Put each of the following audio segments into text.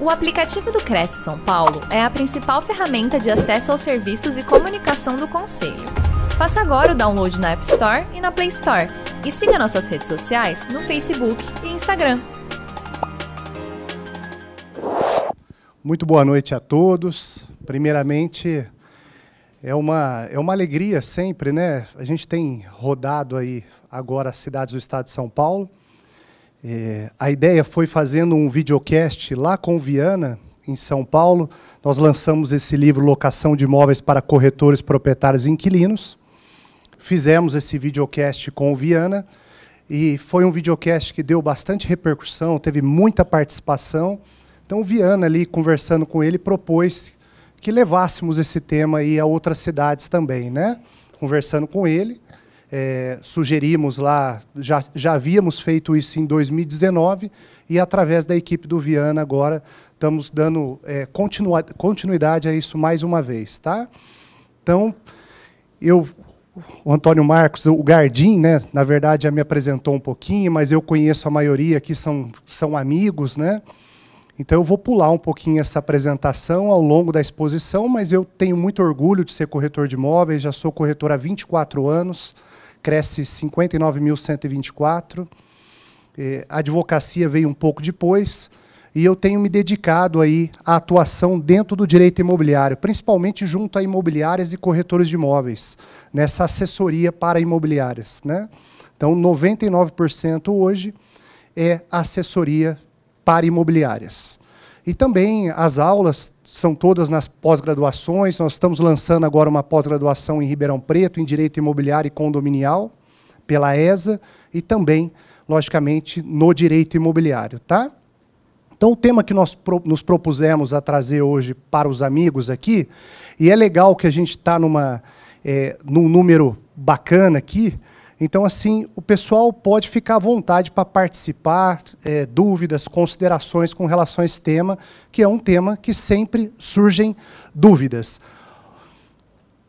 O aplicativo do Cresce São Paulo é a principal ferramenta de acesso aos serviços e comunicação do Conselho. Faça agora o download na App Store e na Play Store e siga nossas redes sociais no Facebook e Instagram. Muito boa noite a todos. Primeiramente, é uma, é uma alegria sempre, né? A gente tem rodado aí agora as cidades do estado de São Paulo. É, a ideia foi fazendo um videocast lá com Viana, em São Paulo. Nós lançamos esse livro Locação de Imóveis para Corretores, Proprietários e Inquilinos. Fizemos esse videocast com o Viana e foi um videocast que deu bastante repercussão, teve muita participação. Então o Viana ali conversando com ele propôs que levássemos esse tema aí a outras cidades também, né? Conversando com ele, é, sugerimos lá, já, já havíamos feito isso em 2019, e através da equipe do Viana agora estamos dando é, continua, continuidade a isso mais uma vez. Tá? Então, eu, o Antônio Marcos, o Gardim, né, na verdade, já me apresentou um pouquinho, mas eu conheço a maioria aqui, são, são amigos, né? Então eu vou pular um pouquinho essa apresentação ao longo da exposição, mas eu tenho muito orgulho de ser corretor de imóveis, já sou corretor há 24 anos cresce 59.124. É, a advocacia veio um pouco depois. E eu tenho me dedicado aí à atuação dentro do direito imobiliário, principalmente junto a imobiliárias e corretores de imóveis, nessa assessoria para imobiliárias. Né? Então, 99% hoje é assessoria para imobiliárias. E também as aulas são todas nas pós-graduações. Nós estamos lançando agora uma pós-graduação em Ribeirão Preto, em Direito Imobiliário e Condominial, pela ESA, e também, logicamente, no Direito Imobiliário. Tá? Então, o tema que nós nos propusemos a trazer hoje para os amigos aqui, e é legal que a gente está numa, é, num número bacana aqui, então, assim, o pessoal pode ficar à vontade para participar, é, dúvidas, considerações com relação a esse tema, que é um tema que sempre surgem dúvidas.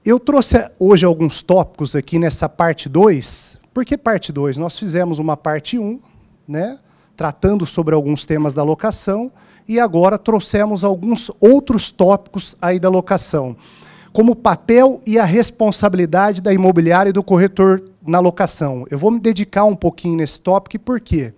Eu trouxe hoje alguns tópicos aqui nessa parte 2. Por que parte 2? Nós fizemos uma parte 1, um, né, tratando sobre alguns temas da locação, e agora trouxemos alguns outros tópicos aí da locação como o papel e a responsabilidade da imobiliária e do corretor na locação. Eu vou me dedicar um pouquinho nesse tópico, por quê?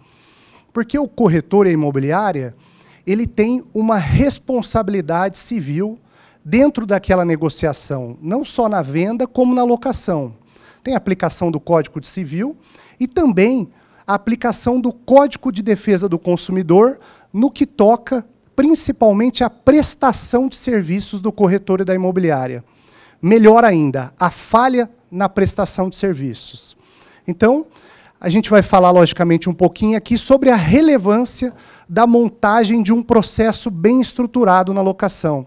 Porque o corretor e a imobiliária, ele tem uma responsabilidade civil dentro daquela negociação, não só na venda, como na locação. Tem a aplicação do Código de Civil e também a aplicação do Código de Defesa do Consumidor no que toca principalmente a prestação de serviços do corretor e da imobiliária. Melhor ainda, a falha na prestação de serviços. Então, a gente vai falar, logicamente, um pouquinho aqui sobre a relevância da montagem de um processo bem estruturado na locação,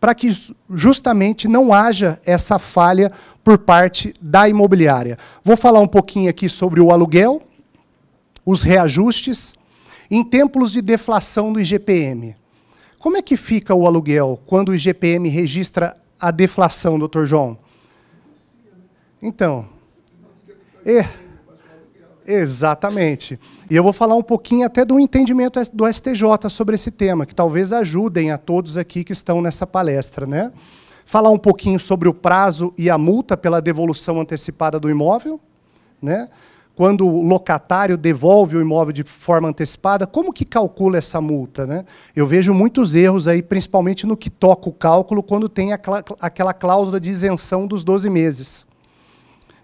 para que justamente não haja essa falha por parte da imobiliária. Vou falar um pouquinho aqui sobre o aluguel, os reajustes, em tempos de deflação do IGPM. Como é que fica o aluguel quando o IGPM registra a deflação, doutor João? Então. É, exatamente. E eu vou falar um pouquinho até do entendimento do STJ sobre esse tema, que talvez ajudem a todos aqui que estão nessa palestra. Né? Falar um pouquinho sobre o prazo e a multa pela devolução antecipada do imóvel. Né? quando o locatário devolve o imóvel de forma antecipada, como que calcula essa multa? Né? Eu vejo muitos erros aí, principalmente no que toca o cálculo, quando tem aquela cláusula de isenção dos 12 meses.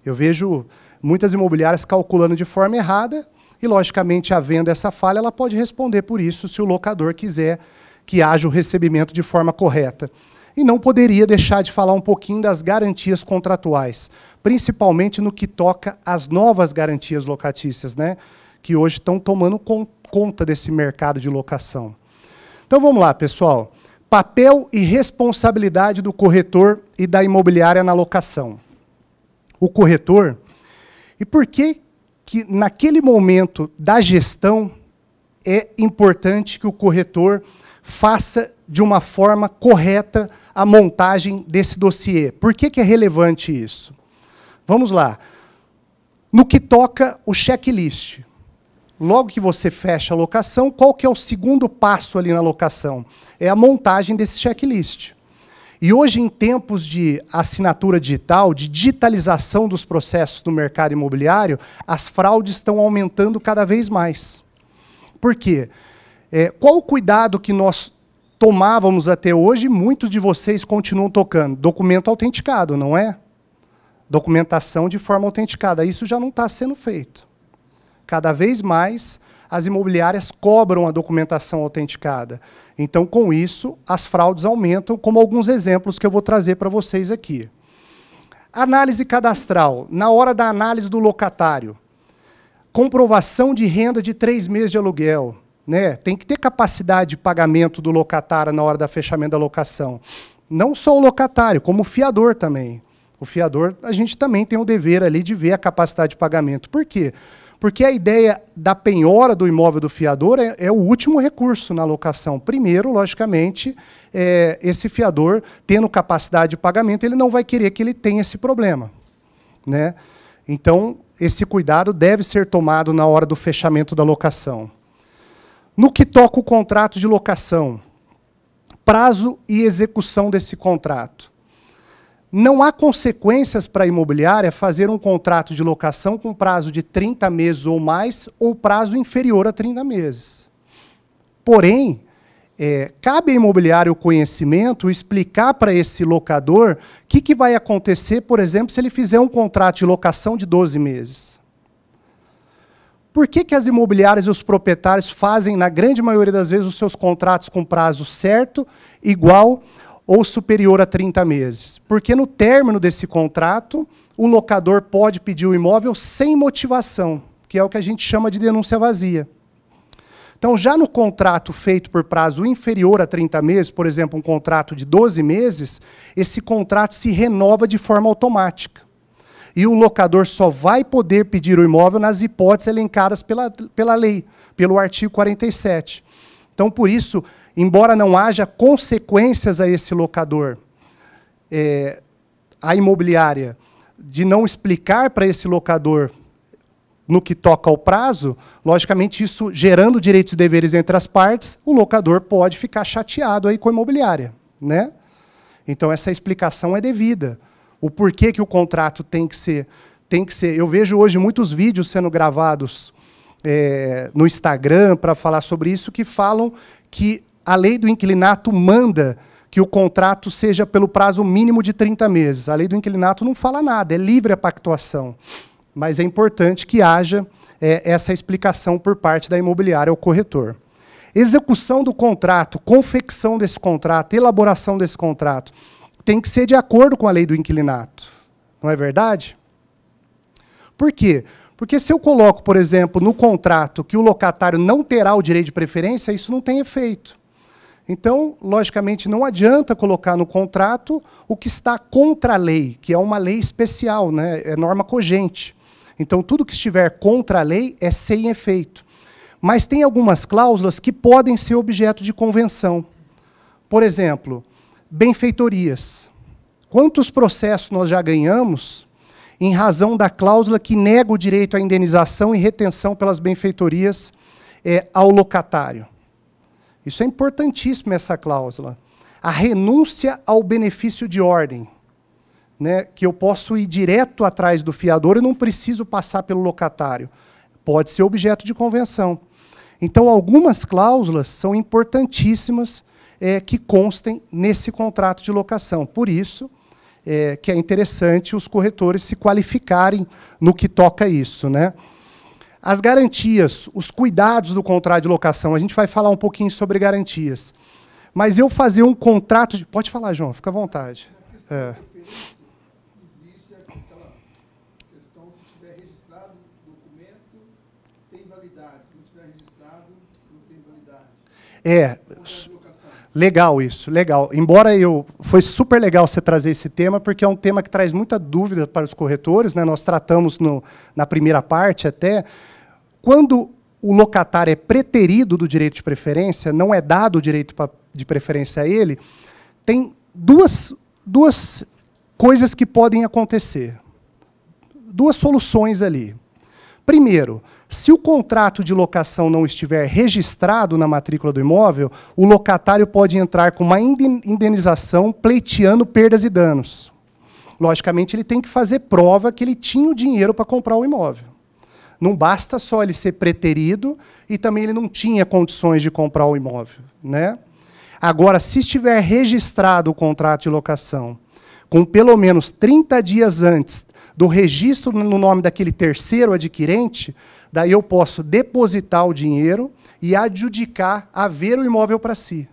Eu vejo muitas imobiliárias calculando de forma errada e, logicamente, havendo essa falha, ela pode responder por isso se o locador quiser que haja o recebimento de forma correta. E não poderia deixar de falar um pouquinho das garantias contratuais, principalmente no que toca às novas garantias locatícias, né? que hoje estão tomando conta desse mercado de locação. Então vamos lá, pessoal. Papel e responsabilidade do corretor e da imobiliária na locação. O corretor, e por que, que naquele momento da gestão é importante que o corretor faça de uma forma correta a montagem desse dossiê. Por que, que é relevante isso? Vamos lá. No que toca o checklist. Logo que você fecha a locação, qual que é o segundo passo ali na locação? É a montagem desse checklist. E hoje, em tempos de assinatura digital, de digitalização dos processos do mercado imobiliário, as fraudes estão aumentando cada vez mais. Por quê? É, qual o cuidado que nós tomávamos até hoje? Muitos de vocês continuam tocando. Documento autenticado, não é? Documentação de forma autenticada. Isso já não está sendo feito. Cada vez mais as imobiliárias cobram a documentação autenticada. Então, com isso, as fraudes aumentam, como alguns exemplos que eu vou trazer para vocês aqui. Análise cadastral. Na hora da análise do locatário, comprovação de renda de três meses de aluguel, né? Tem que ter capacidade de pagamento do locatário na hora da fechamento da locação. Não só o locatário, como o fiador também. O fiador, a gente também tem o dever ali de ver a capacidade de pagamento. Por quê? Porque a ideia da penhora do imóvel do fiador é, é o último recurso na locação. Primeiro, logicamente, é, esse fiador, tendo capacidade de pagamento, ele não vai querer que ele tenha esse problema. Né? Então, esse cuidado deve ser tomado na hora do fechamento da locação. No que toca o contrato de locação, prazo e execução desse contrato. Não há consequências para a imobiliária fazer um contrato de locação com prazo de 30 meses ou mais, ou prazo inferior a 30 meses. Porém, é, cabe à imobiliária o conhecimento, explicar para esse locador o que, que vai acontecer, por exemplo, se ele fizer um contrato de locação de 12 meses. Por que, que as imobiliárias e os proprietários fazem, na grande maioria das vezes, os seus contratos com prazo certo, igual ou superior a 30 meses? Porque no término desse contrato, o locador pode pedir o imóvel sem motivação, que é o que a gente chama de denúncia vazia. Então, já no contrato feito por prazo inferior a 30 meses, por exemplo, um contrato de 12 meses, esse contrato se renova de forma automática. E o locador só vai poder pedir o imóvel nas hipóteses elencadas pela, pela lei, pelo artigo 47. Então, por isso, embora não haja consequências a esse locador, é, a imobiliária, de não explicar para esse locador no que toca ao prazo, logicamente isso gerando direitos e deveres entre as partes, o locador pode ficar chateado aí com a imobiliária, né? Então essa explicação é devida o porquê que o contrato tem que ser. Tem que ser. Eu vejo hoje muitos vídeos sendo gravados é, no Instagram para falar sobre isso que falam que a lei do inquilinato manda que o contrato seja pelo prazo mínimo de 30 meses. A lei do inquilinato não fala nada, é livre a pactuação. Mas é importante que haja é, essa explicação por parte da imobiliária ao corretor. Execução do contrato, confecção desse contrato, elaboração desse contrato tem que ser de acordo com a lei do inquilinato. Não é verdade? Por quê? Porque se eu coloco, por exemplo, no contrato que o locatário não terá o direito de preferência, isso não tem efeito. Então, logicamente, não adianta colocar no contrato o que está contra a lei, que é uma lei especial, né? é norma cogente. Então, tudo que estiver contra a lei é sem efeito. Mas tem algumas cláusulas que podem ser objeto de convenção. Por exemplo, benfeitorias. Quantos processos nós já ganhamos em razão da cláusula que nega o direito à indenização e retenção pelas benfeitorias é, ao locatário? Isso é importantíssimo, essa cláusula. A renúncia ao benefício de ordem. Né, que eu posso ir direto atrás do fiador e não preciso passar pelo locatário. Pode ser objeto de convenção. Então, algumas cláusulas são importantíssimas é, que constem nesse contrato de locação. Por isso, é, que é interessante os corretores se qualificarem no que toca isso. Né? As garantias, os cuidados do contrato de locação, a gente vai falar um pouquinho sobre garantias. Mas eu fazer um contrato de. Pode falar, João, fica à vontade. É. É, Legal isso, legal. Embora eu foi super legal você trazer esse tema, porque é um tema que traz muita dúvida para os corretores, né? Nós tratamos no, na primeira parte até quando o locatário é preterido do direito de preferência, não é dado o direito de preferência a ele, tem duas, duas coisas que podem acontecer. Duas soluções ali. Primeiro, se o contrato de locação não estiver registrado na matrícula do imóvel, o locatário pode entrar com uma indenização pleiteando perdas e danos. Logicamente, ele tem que fazer prova que ele tinha o dinheiro para comprar o imóvel. Não basta só ele ser preterido e também ele não tinha condições de comprar o imóvel. Né? Agora, se estiver registrado o contrato de locação com pelo menos 30 dias antes do registro no nome daquele terceiro adquirente, Daí eu posso depositar o dinheiro e adjudicar a ver o imóvel para si.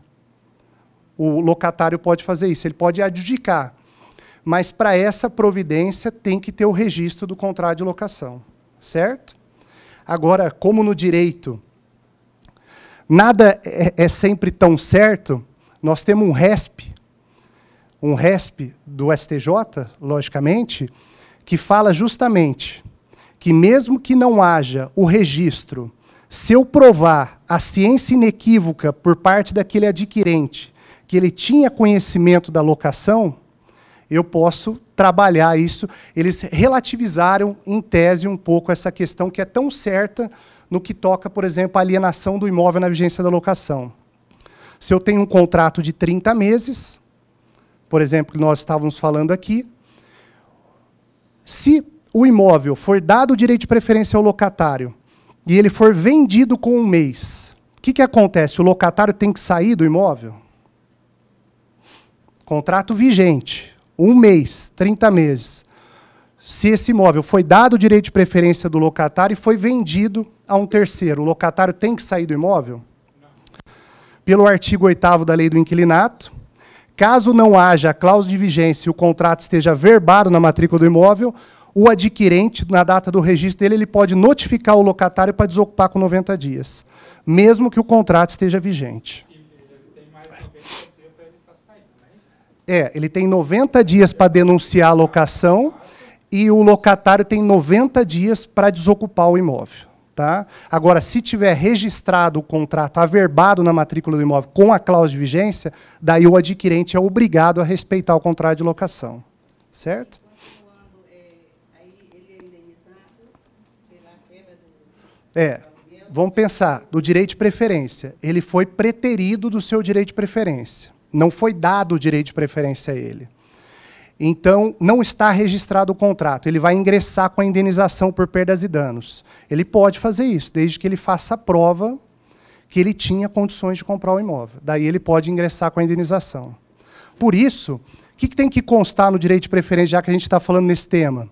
O locatário pode fazer isso, ele pode adjudicar. Mas para essa providência tem que ter o registro do contrato de locação, certo? Agora, como no direito nada é, é sempre tão certo, nós temos um RESP, um RESP do STJ, logicamente, que fala justamente que, mesmo que não haja o registro, se eu provar a ciência inequívoca por parte daquele adquirente que ele tinha conhecimento da locação, eu posso trabalhar isso. Eles relativizaram, em tese, um pouco essa questão que é tão certa no que toca, por exemplo, a alienação do imóvel na vigência da locação. Se eu tenho um contrato de 30 meses, por exemplo, que nós estávamos falando aqui, se o imóvel for dado o direito de preferência ao locatário e ele for vendido com um mês, o que, que acontece? O locatário tem que sair do imóvel? Contrato vigente, um mês, 30 meses. Se esse imóvel foi dado o direito de preferência do locatário e foi vendido a um terceiro, o locatário tem que sair do imóvel? pelo artigo 8 da Lei do Inquilinato. Caso não haja cláusula de vigência e o contrato esteja verbado na matrícula do imóvel, o adquirente, na data do registro dele, ele pode notificar o locatário para desocupar com 90 dias, mesmo que o contrato esteja vigente. É, ele tem 90 dias para denunciar a locação e o locatário tem 90 dias para desocupar o imóvel. Tá? Agora, se tiver registrado o contrato averbado na matrícula do imóvel com a cláusula de vigência, daí o adquirente é obrigado a respeitar o contrato de locação. Certo? É, vamos pensar, do direito de preferência. Ele foi preterido do seu direito de preferência. Não foi dado o direito de preferência a ele. Então, não está registrado o contrato. Ele vai ingressar com a indenização por perdas e danos. Ele pode fazer isso, desde que ele faça a prova que ele tinha condições de comprar o imóvel. Daí ele pode ingressar com a indenização. Por isso, o que tem que constar no direito de preferência, já que a gente está falando nesse tema?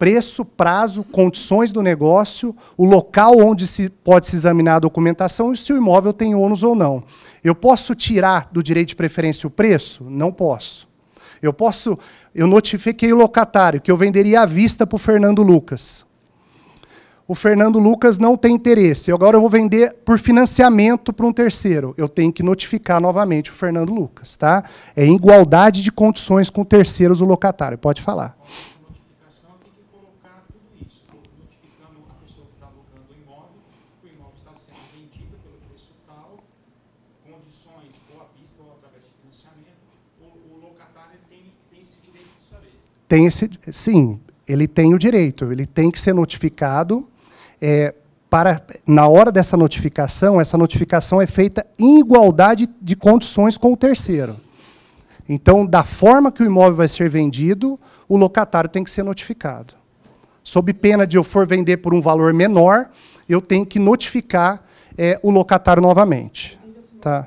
preço, prazo, condições do negócio, o local onde se pode se examinar a documentação e se o imóvel tem ônus ou não. Eu posso tirar do direito de preferência o preço? Não posso. Eu posso, eu notifiquei o locatário que eu venderia à vista para o Fernando Lucas. O Fernando Lucas não tem interesse. Agora eu vou vender por financiamento para um terceiro. Eu tenho que notificar novamente o Fernando Lucas, tá? É igualdade de condições com terceiros o locatário. Pode falar. tem esse, sim, ele tem o direito, ele tem que ser notificado. É, para, na hora dessa notificação, essa notificação é feita em igualdade de condições com o terceiro. Então, da forma que o imóvel vai ser vendido, o locatário tem que ser notificado. Sob pena de eu for vender por um valor menor, eu tenho que notificar é, o locatário novamente. Tá?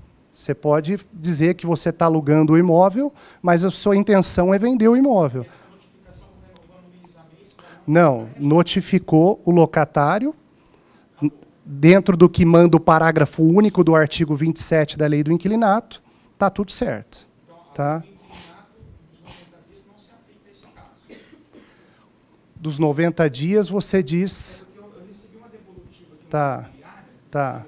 Você pode dizer que você está alugando o imóvel, mas a sua intenção é vender o imóvel. Né, né? Não, notificou o locatário dentro do que manda o parágrafo único do artigo 27 da Lei do Inquilinato, tá tudo certo, então, tá? Dos 90 dias você diz Tá. Tá.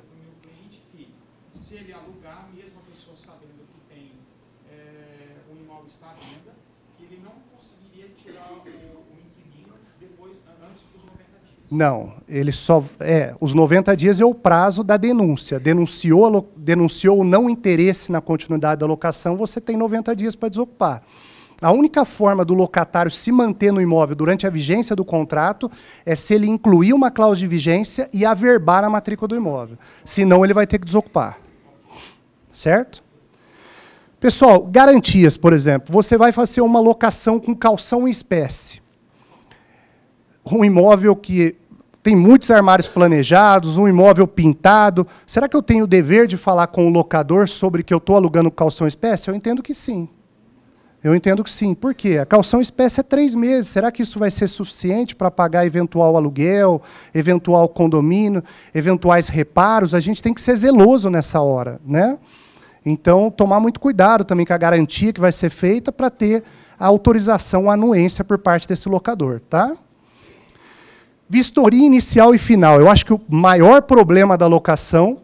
Não, ele só é os 90 dias é o prazo da denúncia. Denunciou, denunciou o não interesse na continuidade da locação, você tem 90 dias para desocupar. A única forma do locatário se manter no imóvel durante a vigência do contrato é se ele incluir uma cláusula de vigência e averbar a matrícula do imóvel. Senão ele vai ter que desocupar. Certo? Pessoal, garantias, por exemplo, você vai fazer uma locação com calção em espécie um imóvel que tem muitos armários planejados, um imóvel pintado. Será que eu tenho o dever de falar com o locador sobre que eu estou alugando calção espécie? Eu entendo que sim. Eu entendo que sim. Por quê? A calção espécie é três meses. Será que isso vai ser suficiente para pagar eventual aluguel, eventual condomínio, eventuais reparos? A gente tem que ser zeloso nessa hora. Né? Então, tomar muito cuidado também com a garantia que vai ser feita para ter a autorização, a anuência por parte desse locador. Tá? Vistoria inicial e final. Eu acho que o maior problema da locação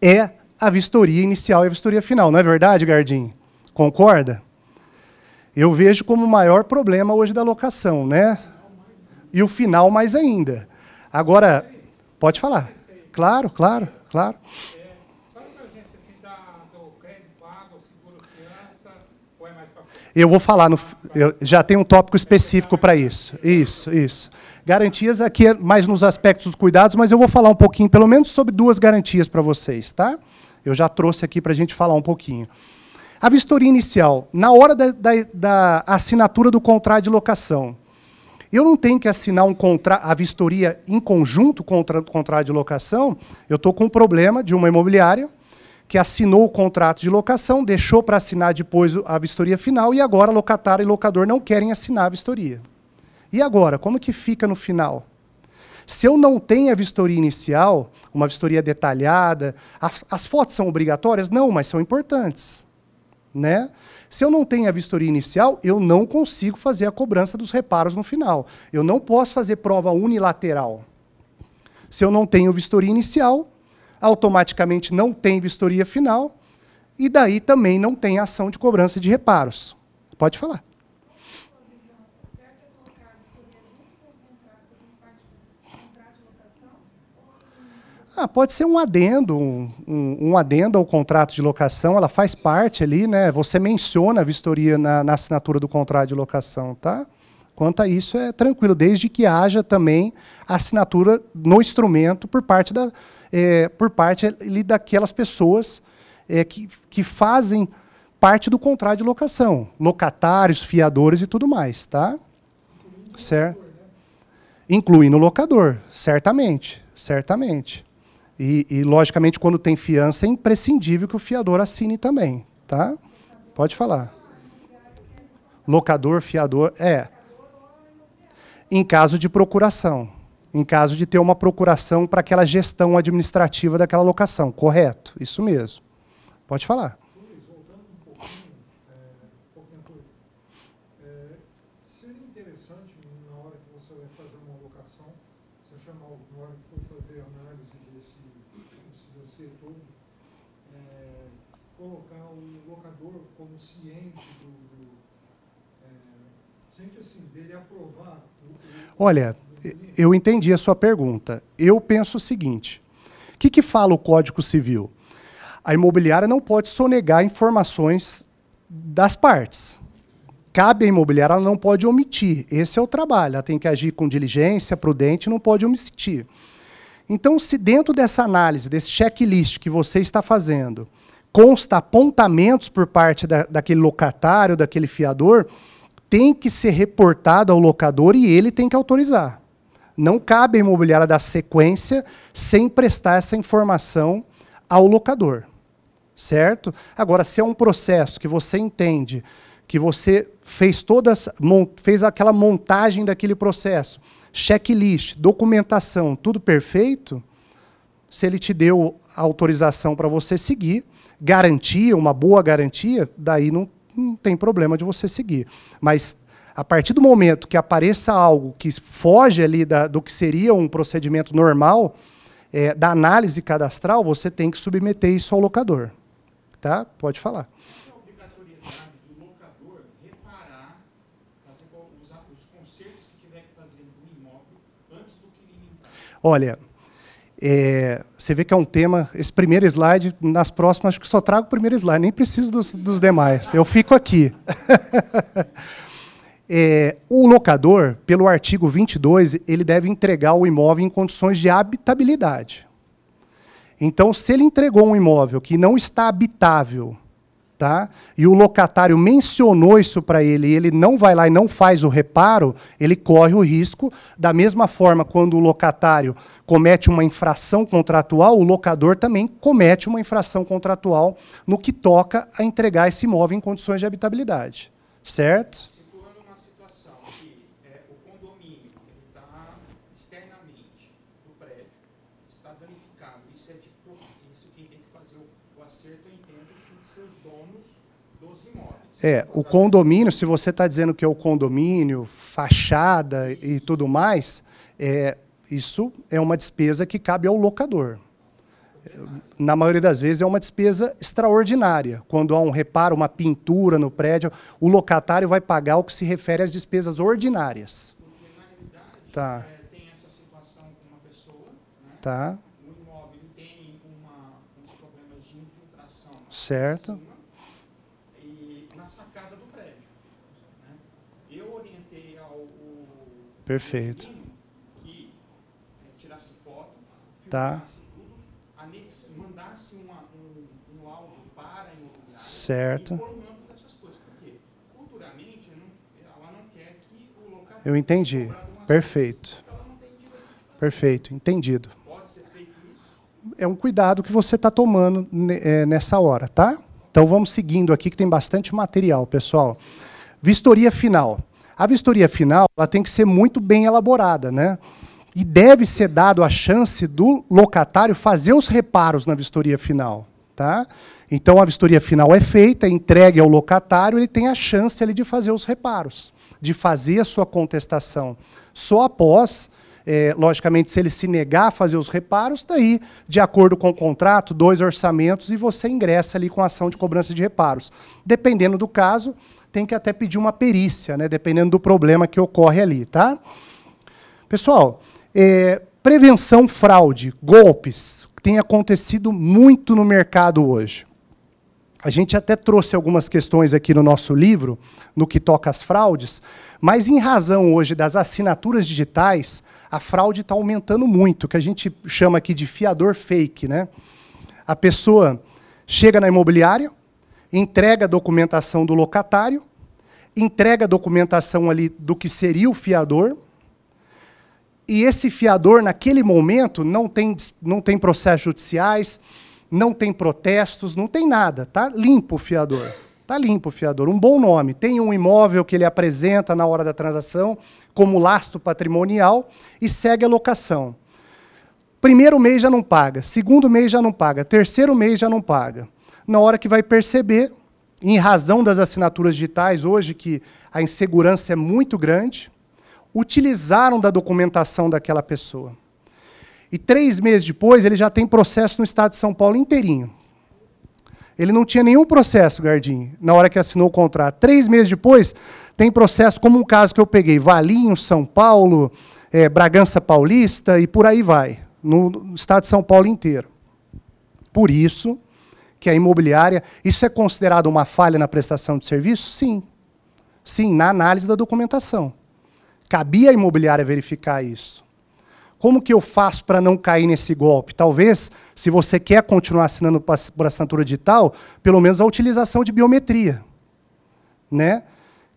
é a vistoria inicial e a vistoria final. Não é verdade, Gardim? Concorda? Eu vejo como o maior problema hoje da locação, né? E o final mais ainda. Agora, pode falar. Claro, claro, claro. Eu vou falar, no, eu já tem um tópico específico para isso. Isso, isso. Garantias aqui mais nos aspectos dos cuidados, mas eu vou falar um pouquinho, pelo menos, sobre duas garantias para vocês, tá? Eu já trouxe aqui para a gente falar um pouquinho. A vistoria inicial, na hora da, da, da assinatura do contrato de locação, eu não tenho que assinar um contra, a vistoria em conjunto com o contrato de locação. Eu estou com um problema de uma imobiliária que assinou o contrato de locação, deixou para assinar depois a vistoria final e agora locatário e locador não querem assinar a vistoria. E agora, como que fica no final? Se eu não tenho a vistoria inicial, uma vistoria detalhada, as, as fotos são obrigatórias? Não, mas são importantes. Né? Se eu não tenho a vistoria inicial, eu não consigo fazer a cobrança dos reparos no final. Eu não posso fazer prova unilateral. Se eu não tenho vistoria inicial, automaticamente não tem vistoria final, e daí também não tem ação de cobrança de reparos. Pode falar. Ah, pode ser um adendo, um, um, adendo ao contrato de locação, ela faz parte ali, né? Você menciona a vistoria na, na assinatura do contrato de locação, tá? Quanto a isso, é tranquilo, desde que haja também assinatura no instrumento por parte, da, é, por parte ali, daquelas pessoas é, que, que fazem parte do contrato de locação, locatários, fiadores e tudo mais, tá? Certo? Inclui no locador, certamente, certamente. E, e, logicamente, quando tem fiança, é imprescindível que o fiador assine também. Tá? Pode falar. Locador, fiador, é. Em caso de procuração. Em caso de ter uma procuração para aquela gestão administrativa daquela locação. Correto, isso mesmo. Pode falar. Olha, eu entendi a sua pergunta. Eu penso o seguinte: o que, que fala o Código Civil? A imobiliária não pode sonegar informações das partes. Cabe à imobiliária, ela não pode omitir. Esse é o trabalho. Ela tem que agir com diligência, prudente, não pode omitir. Então, se dentro dessa análise, desse checklist que você está fazendo, consta apontamentos por parte da, daquele locatário, daquele fiador, tem que ser reportado ao locador e ele tem que autorizar. Não cabe a imobiliária dar sequência sem prestar essa informação ao locador. Certo? Agora, se é um processo que você entende que você fez todas fez aquela montagem daquele processo, checklist, documentação, tudo perfeito, se ele te deu a autorização para você seguir, garantia, uma boa garantia, daí não não tem problema de você seguir. Mas a partir do momento que apareça algo que foge ali da, do que seria um procedimento normal é, da análise cadastral, você tem que submeter isso ao locador. Tá? Pode falar. Olha, é, você vê que é um tema, esse primeiro slide, nas próximas acho que só trago o primeiro slide, nem preciso dos, dos demais, eu fico aqui. é, o locador, pelo artigo 22, ele deve entregar o imóvel em condições de habitabilidade. Então, se ele entregou um imóvel que não está habitável tá? e o locatário mencionou isso para ele e ele não vai lá e não faz o reparo, ele corre o risco. Da mesma forma, quando o locatário comete uma infração contratual, o locador também comete uma infração contratual no que toca a entregar esse imóvel em condições de habitabilidade. Certo? acerto, eu entendo que ser os donos dos imóveis. É, o condomínio, se você está dizendo que é o condomínio, fachada isso. e tudo mais, é, isso é uma despesa que cabe ao locador. Na maioria das vezes é uma despesa extraordinária. Quando há um reparo, uma pintura no prédio, o locatário vai pagar o que se refere às despesas ordinárias. Porque, na realidade, tá. É, tem essa situação com uma pessoa. Né? Tá Certo. e na sacada do prédio. Né? Eu orientei ao. Perfeito. Que é, tirasse foto, tá. filmasse tá. tudo, mandasse uma, um, um para a imobiliária. Certo. Eu entendi. Perfeito. Perfeito, entendido é um cuidado que você está tomando é, nessa hora, tá? Então vamos seguindo aqui que tem bastante material, pessoal. Vistoria final. A vistoria final ela tem que ser muito bem elaborada, né? E deve ser dado a chance do locatário fazer os reparos na vistoria final, tá? Então a vistoria final é feita, é entregue ao locatário, ele tem a chance ali de fazer os reparos, de fazer a sua contestação. Só após é, logicamente, se ele se negar a fazer os reparos, daí, tá de acordo com o contrato, dois orçamentos e você ingressa ali com ação de cobrança de reparos. Dependendo do caso, tem que até pedir uma perícia, né? dependendo do problema que ocorre ali. Tá? Pessoal, é, prevenção fraude, golpes, tem acontecido muito no mercado hoje. A gente até trouxe algumas questões aqui no nosso livro, no que toca às fraudes, mas em razão hoje das assinaturas digitais, a fraude está aumentando muito, que a gente chama aqui de fiador fake. Né? A pessoa chega na imobiliária, entrega a documentação do locatário, entrega a documentação ali do que seria o fiador, e esse fiador, naquele momento, não tem, não tem processos judiciais, não tem protestos, não tem nada, tá limpo o fiador. Tá limpo o fiador, um bom nome. Tem um imóvel que ele apresenta na hora da transação como lastro patrimonial e segue a locação. Primeiro mês já não paga, segundo mês já não paga, terceiro mês já não paga. Na hora que vai perceber, em razão das assinaturas digitais hoje que a insegurança é muito grande, utilizaram da documentação daquela pessoa. E três meses depois, ele já tem processo no Estado de São Paulo inteirinho. Ele não tinha nenhum processo, Gardim, na hora que assinou o contrato. Três meses depois, tem processo, como um caso que eu peguei, Valinho, São Paulo, é, Bragança Paulista e por aí vai, no Estado de São Paulo inteiro. Por isso que a imobiliária, isso é considerado uma falha na prestação de serviço? Sim. Sim, na análise da documentação. Cabia a imobiliária verificar isso. Como que eu faço para não cair nesse golpe? Talvez, se você quer continuar assinando por assinatura digital, pelo menos a utilização de biometria. Né?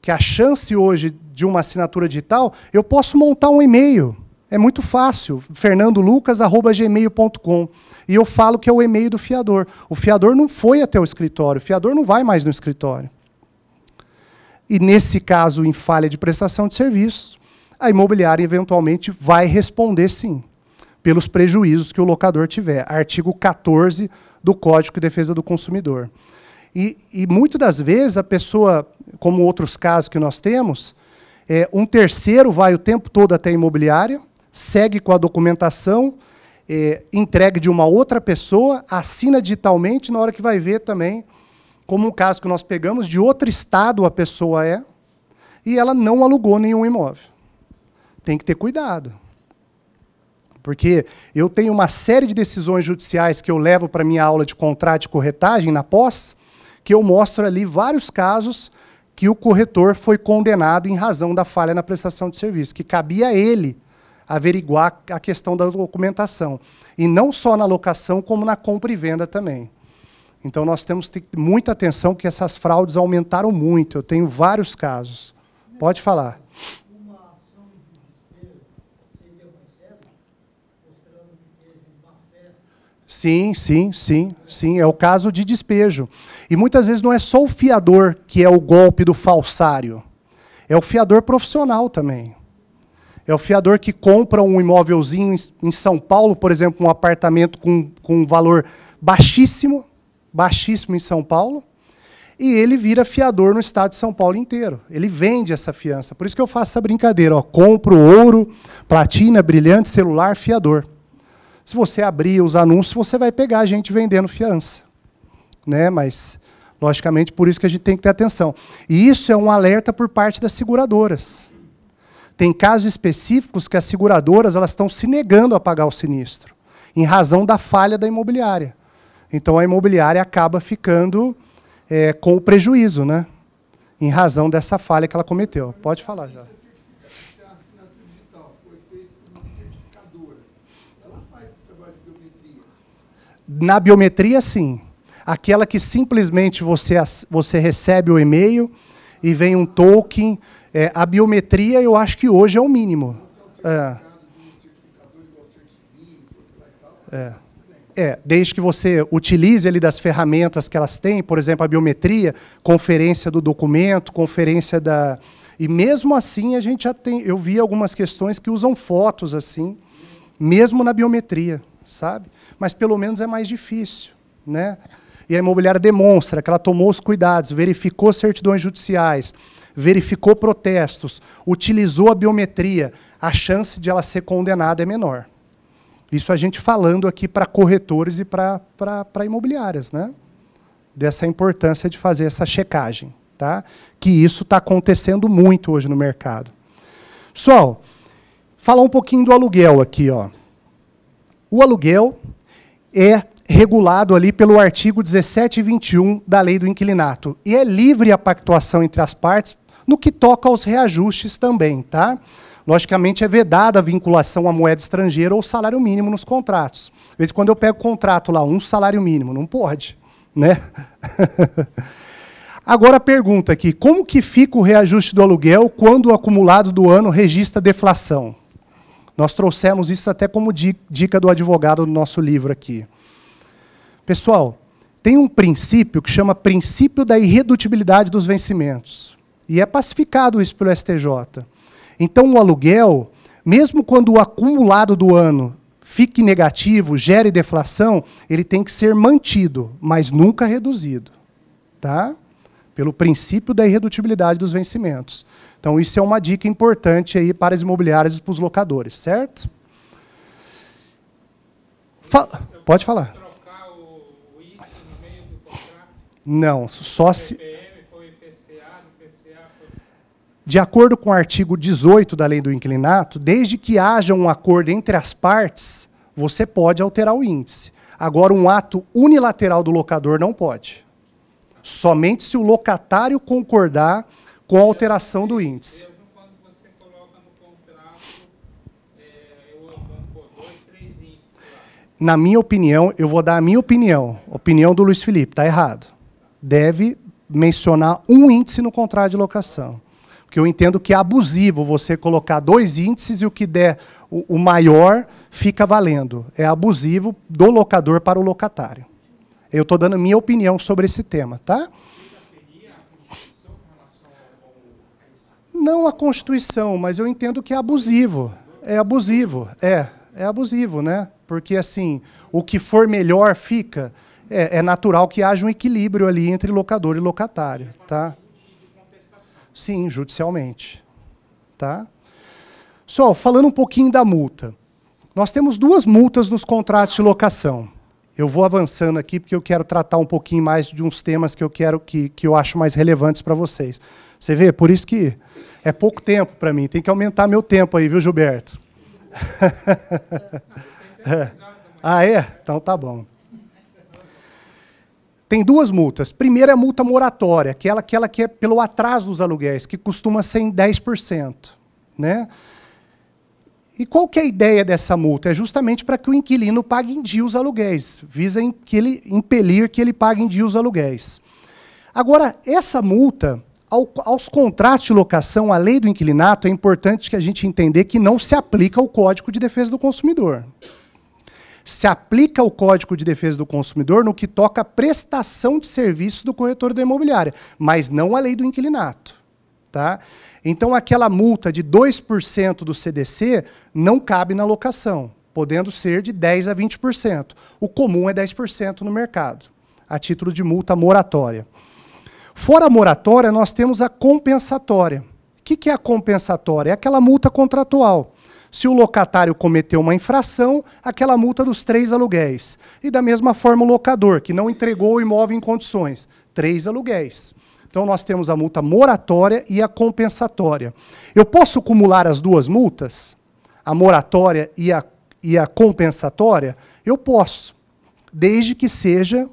Que a chance hoje de uma assinatura digital, eu posso montar um e-mail. É muito fácil, fernandolucas.gmail.com. E eu falo que é o e-mail do fiador. O fiador não foi até o escritório, o fiador não vai mais no escritório. E nesse caso, em falha de prestação de serviços, a imobiliária eventualmente vai responder sim pelos prejuízos que o locador tiver. Artigo 14 do Código de Defesa do Consumidor. E, e muitas das vezes a pessoa, como outros casos que nós temos, é, um terceiro vai o tempo todo até a imobiliária, segue com a documentação, é, entregue de uma outra pessoa, assina digitalmente, na hora que vai ver também, como um caso que nós pegamos, de outro estado a pessoa é, e ela não alugou nenhum imóvel tem que ter cuidado. Porque eu tenho uma série de decisões judiciais que eu levo para minha aula de contrato e corretagem na pós, que eu mostro ali vários casos que o corretor foi condenado em razão da falha na prestação de serviço, que cabia a ele averiguar a questão da documentação. E não só na locação, como na compra e venda também. Então nós temos que ter muita atenção que essas fraudes aumentaram muito. Eu tenho vários casos. Pode falar. Sim, sim, sim, sim. É o caso de despejo. E muitas vezes não é só o fiador que é o golpe do falsário. É o fiador profissional também. É o fiador que compra um imóvelzinho em São Paulo, por exemplo, um apartamento com, com um valor baixíssimo, baixíssimo em São Paulo, e ele vira fiador no estado de São Paulo inteiro. Ele vende essa fiança. Por isso que eu faço essa brincadeira. Ó, compro ouro, platina, brilhante, celular, fiador. Se você abrir os anúncios, você vai pegar a gente vendendo fiança. Né? Mas, logicamente, por isso que a gente tem que ter atenção. E isso é um alerta por parte das seguradoras. Tem casos específicos que as seguradoras elas estão se negando a pagar o sinistro, em razão da falha da imobiliária. Então a imobiliária acaba ficando é, com o prejuízo, né? em razão dessa falha que ela cometeu. Pode falar já. Na biometria, sim. Aquela que simplesmente você, você recebe o e-mail e vem um token. É, a biometria, eu acho que hoje é o mínimo. É. É. É, desde que você utilize ali das ferramentas que elas têm, por exemplo, a biometria, conferência do documento, conferência da. E mesmo assim a gente já tem. Eu vi algumas questões que usam fotos assim, mesmo na biometria, sabe? mas pelo menos é mais difícil. Né? E a imobiliária demonstra que ela tomou os cuidados, verificou certidões judiciais, verificou protestos, utilizou a biometria, a chance de ela ser condenada é menor. Isso a gente falando aqui para corretores e para imobiliárias, né? dessa importância de fazer essa checagem. Tá? Que isso está acontecendo muito hoje no mercado. Pessoal, falar um pouquinho do aluguel aqui. Ó. O aluguel é regulado ali pelo artigo 17 e 21 da Lei do Inquilinato. E é livre a pactuação entre as partes no que toca aos reajustes também, tá? Logicamente é vedada a vinculação à moeda estrangeira ou salário mínimo nos contratos. Às vezes quando eu pego contrato lá, um salário mínimo, não pode, né? Agora a pergunta aqui, como que fica o reajuste do aluguel quando o acumulado do ano registra deflação? Nós trouxemos isso até como dica do advogado do nosso livro aqui. Pessoal, tem um princípio que chama princípio da irredutibilidade dos vencimentos. E é pacificado isso pelo STJ. Então, o aluguel, mesmo quando o acumulado do ano fique negativo, gere deflação, ele tem que ser mantido, mas nunca reduzido. Tá? Pelo princípio da irredutibilidade dos vencimentos. Então, isso é uma dica importante aí para as imobiliárias e para os locadores, certo? Fa pode falar. Não, só se. De acordo com o artigo 18 da Lei do Inclinato, desde que haja um acordo entre as partes, você pode alterar o índice. Agora, um ato unilateral do locador não pode. Somente se o locatário concordar com a alteração do índice. É, Na minha opinião, eu vou dar a minha opinião, opinião do Luiz Felipe, está errado. Deve mencionar um índice no contrato de locação. Porque eu entendo que é abusivo você colocar dois índices e o que der o maior fica valendo. É abusivo do locador para o locatário. Eu estou dando minha opinião sobre esse tema, tá? não a Constituição, mas eu entendo que é abusivo. É abusivo, é. É abusivo, né? Porque, assim, o que for melhor fica. É, é natural que haja um equilíbrio ali entre locador e locatário, tá? Sim, judicialmente, tá? Só falando um pouquinho da multa. Nós temos duas multas nos contratos de locação. Eu vou avançando aqui porque eu quero tratar um pouquinho mais de uns temas que eu quero que, que eu acho mais relevantes para vocês. Você vê, por isso que é pouco tempo para mim, tem que aumentar meu tempo aí, viu, Gilberto? É. Ah, é? Então tá bom. Tem duas multas. Primeira é a multa moratória, aquela, aquela que é pelo atraso dos aluguéis, que costuma ser em 10%. Né? E qual que é a ideia dessa multa? É justamente para que o inquilino pague em dia os aluguéis, visa que ele, impelir que ele pague em dia os aluguéis. Agora, essa multa, ao, aos contratos de locação, a lei do inquilinato, é importante que a gente entender que não se aplica o Código de Defesa do Consumidor. Se aplica o Código de Defesa do Consumidor no que toca a prestação de serviço do corretor da imobiliária, mas não a lei do inquilinato. Tá? Então, aquela multa de 2% do CDC não cabe na locação, podendo ser de 10% a 20%. O comum é 10% no mercado, a título de multa moratória. Fora a moratória, nós temos a compensatória. O que é a compensatória? É aquela multa contratual. Se o locatário cometeu uma infração, aquela multa dos três aluguéis. E da mesma forma o locador, que não entregou o imóvel em condições, três aluguéis. Então nós temos a multa moratória e a compensatória. Eu posso acumular as duas multas? A moratória e a, e a compensatória? Eu posso, desde que seja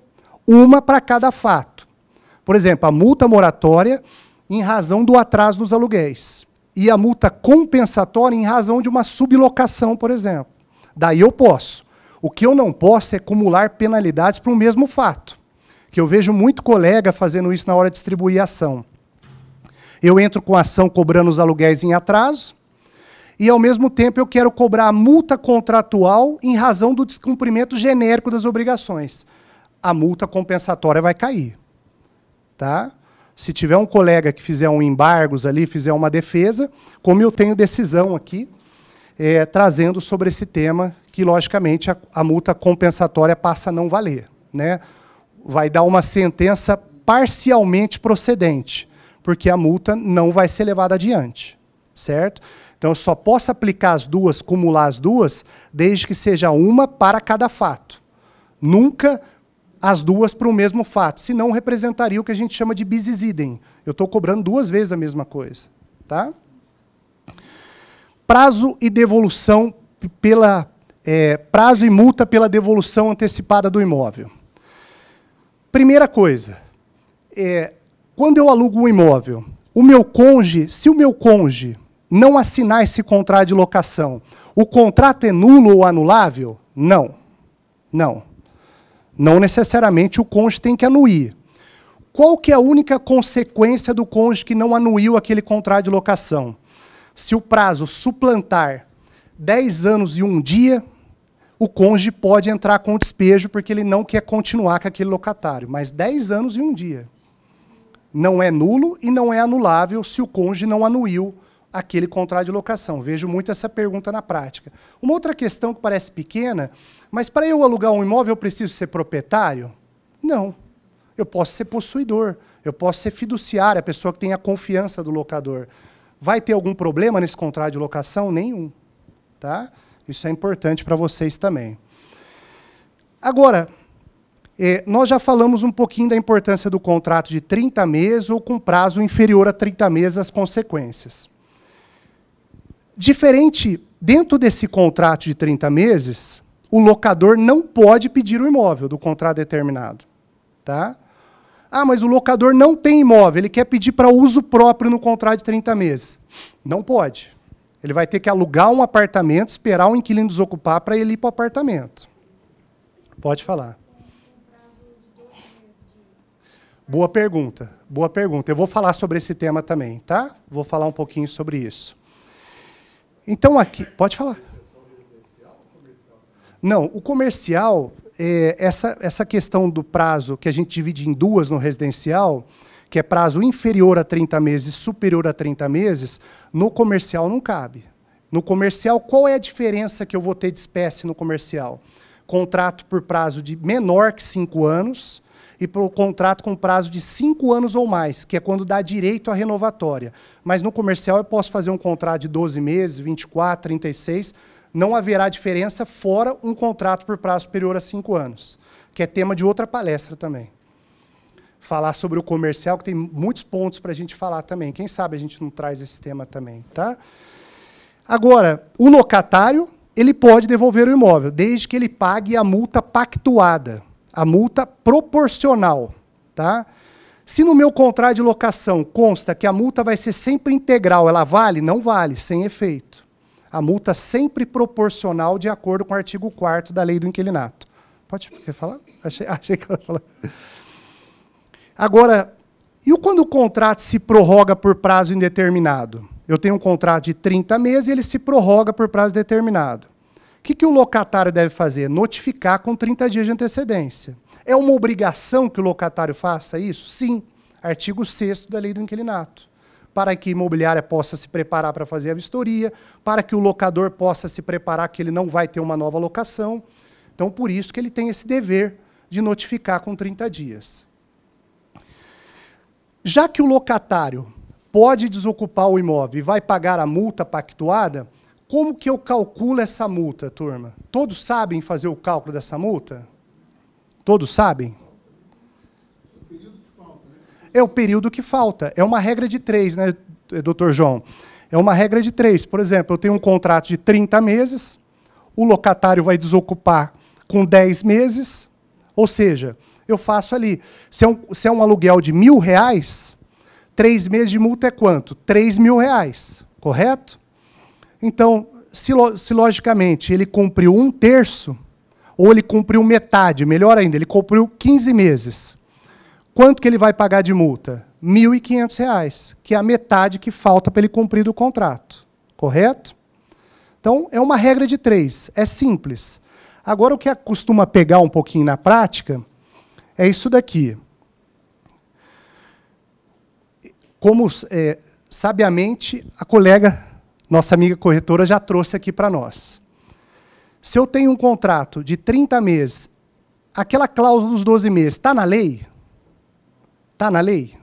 uma para cada fato. Por exemplo, a multa moratória em razão do atraso nos aluguéis e a multa compensatória em razão de uma sublocação, por exemplo. Daí eu posso. O que eu não posso é acumular penalidades para o mesmo fato, que eu vejo muito colega fazendo isso na hora de distribuir ação. Eu entro com ação cobrando os aluguéis em atraso, e ao mesmo tempo eu quero cobrar a multa contratual em razão do descumprimento genérico das obrigações. A multa compensatória vai cair. Tá? Se tiver um colega que fizer um embargos ali, fizer uma defesa, como eu tenho decisão aqui, é, trazendo sobre esse tema que, logicamente, a, a multa compensatória passa a não valer. Né? Vai dar uma sentença parcialmente procedente, porque a multa não vai ser levada adiante. Certo? Então, eu só posso aplicar as duas, cumular as duas, desde que seja uma para cada fato. Nunca as duas para o mesmo fato, senão representaria o que a gente chama de bisis idem. Eu estou cobrando duas vezes a mesma coisa. Tá? Prazo e devolução pela é, prazo e multa pela devolução antecipada do imóvel. Primeira coisa, é, quando eu alugo um imóvel, o meu conge, se o meu cônjuge não assinar esse contrato de locação, o contrato é nulo ou anulável? Não. Não. Não necessariamente o cônjuge tem que anuir. Qual que é a única consequência do cônjuge que não anuiu aquele contrato de locação? Se o prazo suplantar 10 anos e um dia, o cônjuge pode entrar com despejo porque ele não quer continuar com aquele locatário. Mas 10 anos e um dia. Não é nulo e não é anulável se o cônjuge não anuiu aquele contrato de locação. Vejo muito essa pergunta na prática. Uma outra questão que parece pequena mas para eu alugar um imóvel, eu preciso ser proprietário? Não. Eu posso ser possuidor, eu posso ser fiduciário, a pessoa que tem a confiança do locador. Vai ter algum problema nesse contrato de locação? Nenhum. Tá? Isso é importante para vocês também. Agora, é, nós já falamos um pouquinho da importância do contrato de 30 meses ou com prazo inferior a 30 meses as consequências. Diferente, dentro desse contrato de 30 meses, o locador não pode pedir o imóvel do contrato determinado. Tá? Ah, mas o locador não tem imóvel, ele quer pedir para uso próprio no contrato de 30 meses. Não pode. Ele vai ter que alugar um apartamento, esperar o um inquilino desocupar para ele ir para o apartamento. Pode falar. Boa pergunta, boa pergunta. Eu vou falar sobre esse tema também, tá? Vou falar um pouquinho sobre isso. Então aqui, pode falar. Não, o comercial, é, essa, essa questão do prazo que a gente divide em duas no residencial, que é prazo inferior a 30 meses, superior a 30 meses, no comercial não cabe. No comercial, qual é a diferença que eu vou ter de espécie no comercial? Contrato por prazo de menor que 5 anos e por contrato com prazo de 5 anos ou mais, que é quando dá direito à renovatória. Mas no comercial eu posso fazer um contrato de 12 meses, 24, 36, não haverá diferença fora um contrato por prazo superior a cinco anos, que é tema de outra palestra também. Falar sobre o comercial, que tem muitos pontos para a gente falar também. Quem sabe a gente não traz esse tema também. Tá? Agora, o locatário ele pode devolver o imóvel, desde que ele pague a multa pactuada, a multa proporcional. Tá? Se no meu contrato de locação consta que a multa vai ser sempre integral, ela vale? Não vale, sem efeito a multa sempre proporcional de acordo com o artigo 4 da Lei do Inquilinato. Pode falar? Achei, achei que ela falar. Agora, e quando o contrato se prorroga por prazo indeterminado? Eu tenho um contrato de 30 meses e ele se prorroga por prazo determinado. O que, que o locatário deve fazer? Notificar com 30 dias de antecedência. É uma obrigação que o locatário faça isso? Sim. Artigo 6 da Lei do Inquilinato para que a imobiliária possa se preparar para fazer a vistoria, para que o locador possa se preparar que ele não vai ter uma nova locação. Então, por isso que ele tem esse dever de notificar com 30 dias. Já que o locatário pode desocupar o imóvel e vai pagar a multa pactuada, como que eu calculo essa multa, turma? Todos sabem fazer o cálculo dessa multa? Todos sabem? é o período que falta. É uma regra de três, né, doutor João? É uma regra de três. Por exemplo, eu tenho um contrato de 30 meses, o locatário vai desocupar com 10 meses, ou seja, eu faço ali. Se é um, se é um aluguel de mil reais, três meses de multa é quanto? 3 mil reais, correto? Então, se, se logicamente ele cumpriu um terço, ou ele cumpriu metade, melhor ainda, ele cumpriu 15 meses Quanto que ele vai pagar de multa? R$ 1.500, que é a metade que falta para ele cumprir o contrato. Correto? Então, é uma regra de três. É simples. Agora, o que costuma pegar um pouquinho na prática é isso daqui. Como é, sabiamente a colega, nossa amiga corretora, já trouxe aqui para nós. Se eu tenho um contrato de 30 meses, aquela cláusula dos 12 meses está na lei? Está na lei?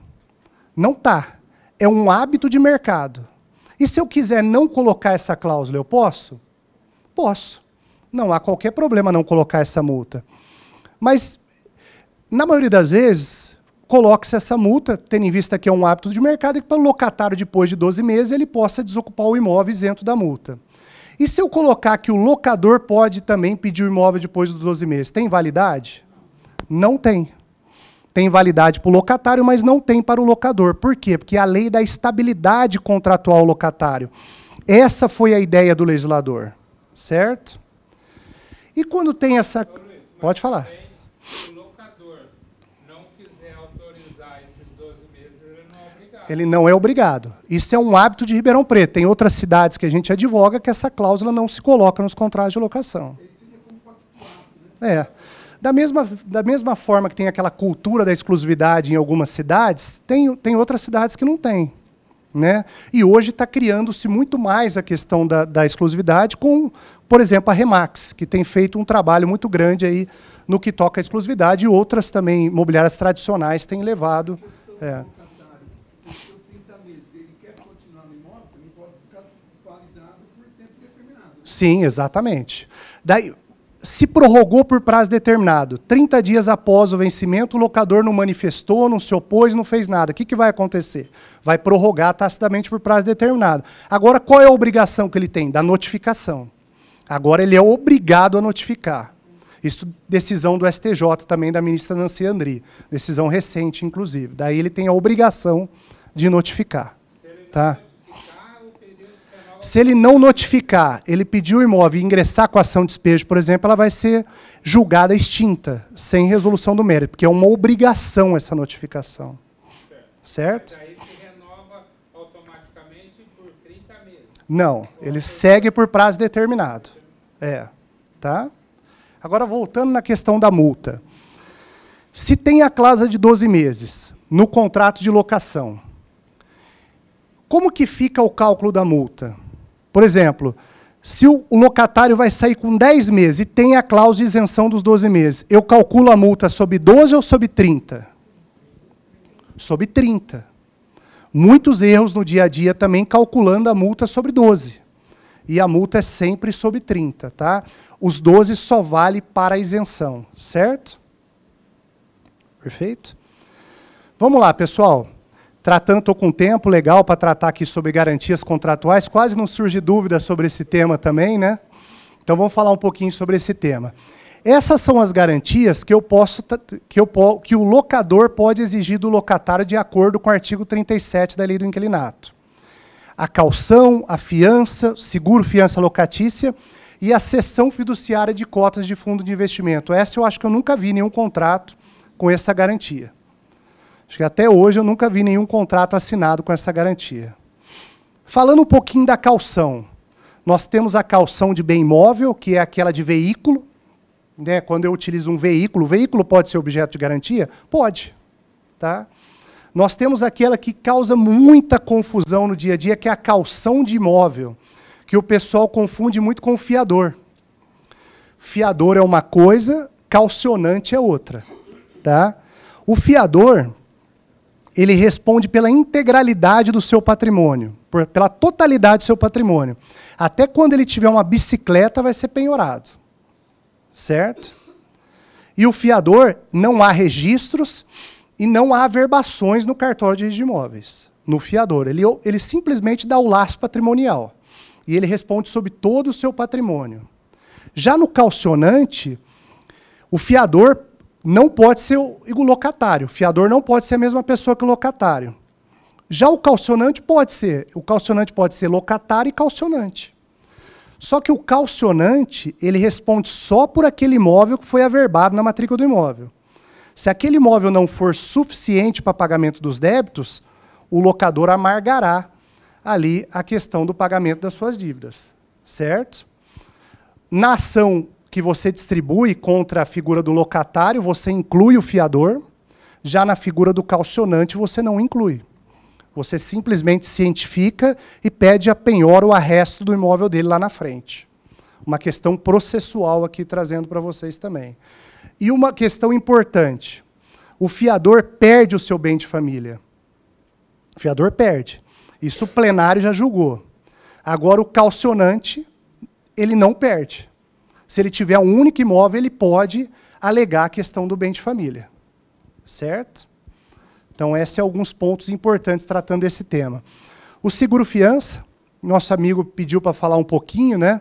Não está. É um hábito de mercado. E se eu quiser não colocar essa cláusula, eu posso? Posso. Não há qualquer problema não colocar essa multa. Mas, na maioria das vezes, coloque-se essa multa, tendo em vista que é um hábito de mercado, e que para o locatário, depois de 12 meses, ele possa desocupar o imóvel isento da multa. E se eu colocar que o locador pode também pedir o imóvel depois dos 12 meses, tem validade? Não tem tem validade para o locatário, mas não tem para o locador. Por quê? Porque é a lei da estabilidade contratual locatário. Essa foi a ideia do legislador, certo? E quando tem essa. Luiz, Pode falar. Se o locador não quiser autorizar esses 12 meses, ele não é obrigado. Ele não é obrigado. Isso é um hábito de Ribeirão Preto. Tem outras cidades que a gente advoga que essa cláusula não se coloca nos contratos de locação. Esse é. Da mesma, da mesma forma que tem aquela cultura da exclusividade em algumas cidades, tem, tem outras cidades que não tem. Né? E hoje está criando-se muito mais a questão da, da, exclusividade com, por exemplo, a Remax, que tem feito um trabalho muito grande aí no que toca à exclusividade, e outras também imobiliárias tradicionais têm levado. É. Sim, exatamente. Daí, se prorrogou por prazo determinado. 30 dias após o vencimento, o locador não manifestou, não se opôs, não fez nada. O que, que vai acontecer? Vai prorrogar tacitamente por prazo determinado. Agora, qual é a obrigação que ele tem? Da notificação. Agora ele é obrigado a notificar. Isso decisão do STJ também da ministra Nancy Andri, decisão recente inclusive. Daí ele tem a obrigação de notificar, tá? Se ele não notificar, ele pediu o imóvel e ingressar com a ação de despejo, por exemplo, ela vai ser julgada extinta, sem resolução do mérito, porque é uma obrigação essa notificação. Certo? Mas aí se renova automaticamente por 30 meses. Não, ele segue por prazo determinado. É, tá? Agora voltando na questão da multa. Se tem a cláusula de 12 meses no contrato de locação, como que fica o cálculo da multa? Por exemplo, se o locatário vai sair com 10 meses e tem a cláusula de isenção dos 12 meses, eu calculo a multa sobre 12 ou sobre 30? Sobre 30. Muitos erros no dia a dia também calculando a multa sobre 12. E a multa é sempre sobre 30, tá? Os 12 só vale para a isenção, certo? Perfeito? Vamos lá, pessoal tratando, estou com tempo legal para tratar aqui sobre garantias contratuais, quase não surge dúvida sobre esse tema também, né? Então vamos falar um pouquinho sobre esse tema. Essas são as garantias que, eu posso, que, eu, que o locador pode exigir do locatário de acordo com o artigo 37 da Lei do Inquilinato. A calção, a fiança, seguro fiança locatícia e a cessão fiduciária de cotas de fundo de investimento. Essa eu acho que eu nunca vi nenhum contrato com essa garantia. Acho que até hoje eu nunca vi nenhum contrato assinado com essa garantia. Falando um pouquinho da calção. Nós temos a calção de bem imóvel, que é aquela de veículo. Né? Quando eu utilizo um veículo, o veículo pode ser objeto de garantia? Pode. Tá? Nós temos aquela que causa muita confusão no dia a dia, que é a calção de imóvel, que o pessoal confunde muito com fiador. Fiador é uma coisa, calcionante é outra. Tá? O fiador, ele responde pela integralidade do seu patrimônio, por, pela totalidade do seu patrimônio. Até quando ele tiver uma bicicleta, vai ser penhorado. Certo? E o fiador, não há registros e não há averbações no cartório de de imóveis, no fiador. Ele, ele simplesmente dá o laço patrimonial. E ele responde sobre todo o seu patrimônio. Já no calcionante, o fiador não pode ser o locatário. O fiador não pode ser a mesma pessoa que o locatário. Já o calcionante pode ser. O calcionante pode ser locatário e calcionante. Só que o calcionante, ele responde só por aquele imóvel que foi averbado na matrícula do imóvel. Se aquele imóvel não for suficiente para pagamento dos débitos, o locador amargará ali a questão do pagamento das suas dívidas. Certo? Na ação que você distribui contra a figura do locatário, você inclui o fiador. Já na figura do calcionante, você não inclui. Você simplesmente cientifica e pede a penhora ou arresto do imóvel dele lá na frente. Uma questão processual aqui trazendo para vocês também. E uma questão importante: o fiador perde o seu bem de família. O fiador perde. Isso o plenário já julgou. Agora, o calcionante, ele não perde. Se ele tiver um único imóvel, ele pode alegar a questão do bem de família. Certo? Então, esses são alguns pontos importantes tratando desse tema. O seguro-fiança, nosso amigo pediu para falar um pouquinho, né?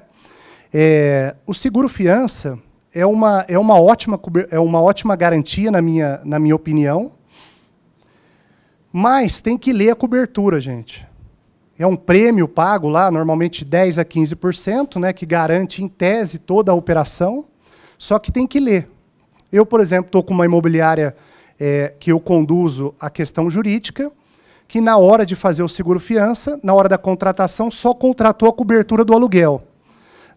É, o seguro-fiança é uma, é, uma ótima, é uma ótima garantia, na minha, na minha opinião, mas tem que ler a cobertura, gente é um prêmio pago lá, normalmente 10 a 15%, né, que garante em tese toda a operação, só que tem que ler. Eu, por exemplo, estou com uma imobiliária é, que eu conduzo a questão jurídica, que na hora de fazer o seguro fiança, na hora da contratação, só contratou a cobertura do aluguel.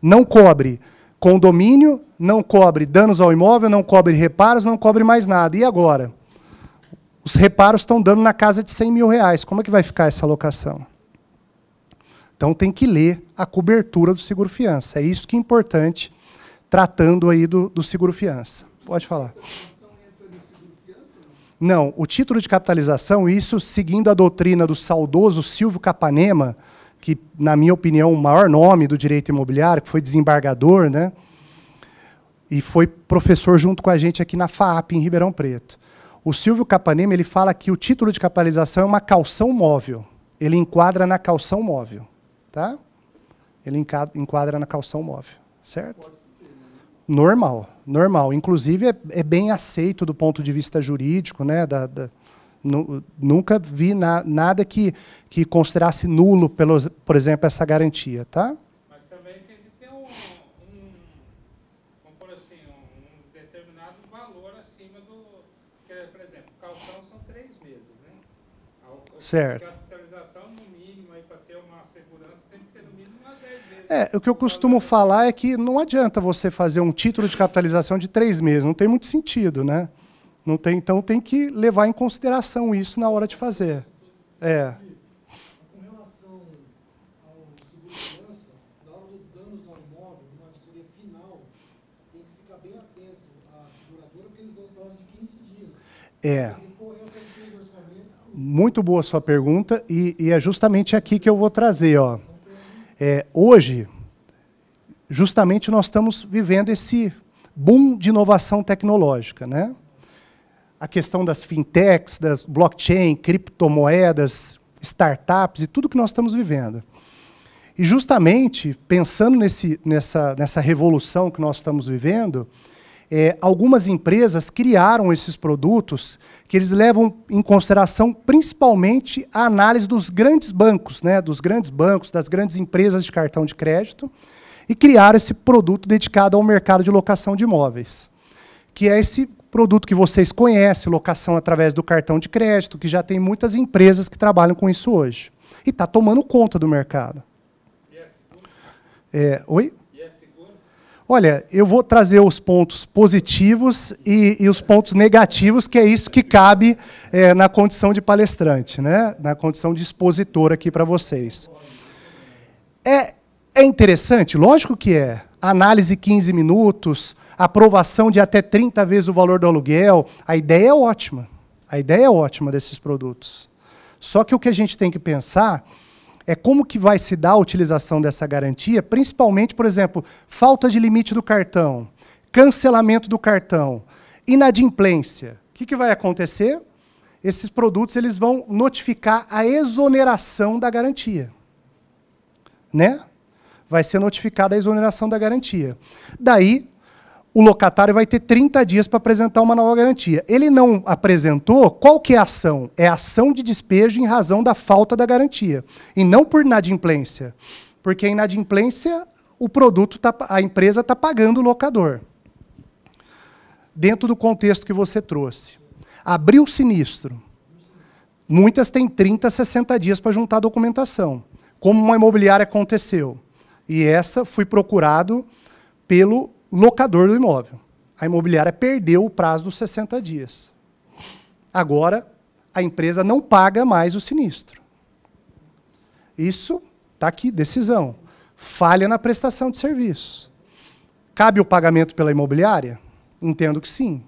Não cobre condomínio, não cobre danos ao imóvel, não cobre reparos, não cobre mais nada. E agora? Os reparos estão dando na casa de 100 mil reais. Como é que vai ficar essa locação? Então tem que ler a cobertura do seguro fiança. É isso que é importante tratando aí do, do seguro fiança. Pode falar. Não, o título de capitalização, isso seguindo a doutrina do saudoso Silvio Capanema, que, na minha opinião, o maior nome do direito imobiliário, que foi desembargador, né? e foi professor junto com a gente aqui na FAAP, em Ribeirão Preto. O Silvio Capanema ele fala que o título de capitalização é uma calção móvel. Ele enquadra na calção móvel tá? Ele enquadra na calção móvel, certo? Normal, normal. Inclusive é, é bem aceito do ponto de vista jurídico, né? Da, da, nu, nunca vi na, nada que, que considerasse nulo, pelo, por exemplo, essa garantia, tá? Certo. É, o que eu costumo falar é que não adianta você fazer um título de capitalização de três meses, não tem muito sentido, né? Não tem, então tem que levar em consideração isso na hora de fazer. É. É. Muito boa sua pergunta, e, e, é justamente aqui que eu vou trazer. Ó. É, hoje, justamente nós estamos vivendo esse boom de inovação tecnológica. Né? A questão das fintechs, das blockchain, criptomoedas, startups e tudo que nós estamos vivendo. E justamente pensando nesse, nessa, nessa revolução que nós estamos vivendo, é, algumas empresas criaram esses produtos que eles levam em consideração principalmente a análise dos grandes bancos, né, dos grandes bancos, das grandes empresas de cartão de crédito, e criaram esse produto dedicado ao mercado de locação de imóveis, que é esse produto que vocês conhecem, locação através do cartão de crédito, que já tem muitas empresas que trabalham com isso hoje. E está tomando conta do mercado. É, é, oi? Olha, eu vou trazer os pontos positivos e, e os pontos negativos, que é isso que cabe é, na condição de palestrante, né? na condição de expositor aqui para vocês. É, é interessante? Lógico que é. Análise 15 minutos, aprovação de até 30 vezes o valor do aluguel. A ideia é ótima. A ideia é ótima desses produtos. Só que o que a gente tem que pensar é como que vai se dar a utilização dessa garantia, principalmente, por exemplo, falta de limite do cartão, cancelamento do cartão, inadimplência. O que, que vai acontecer? Esses produtos eles vão notificar a exoneração da garantia. Né? Vai ser notificada a exoneração da garantia. Daí, o locatário vai ter 30 dias para apresentar uma nova garantia. Ele não apresentou, qual que é a ação? É a ação de despejo em razão da falta da garantia, e não por inadimplência. Porque a inadimplência, o produto tá, a empresa está pagando o locador. Dentro do contexto que você trouxe. Abriu o sinistro. Muitas têm 30, 60 dias para juntar a documentação. Como uma imobiliária aconteceu. E essa fui procurado pelo locador do imóvel. A imobiliária perdeu o prazo dos 60 dias. Agora, a empresa não paga mais o sinistro. Isso está aqui, decisão. Falha na prestação de serviços. Cabe o pagamento pela imobiliária? Entendo que sim.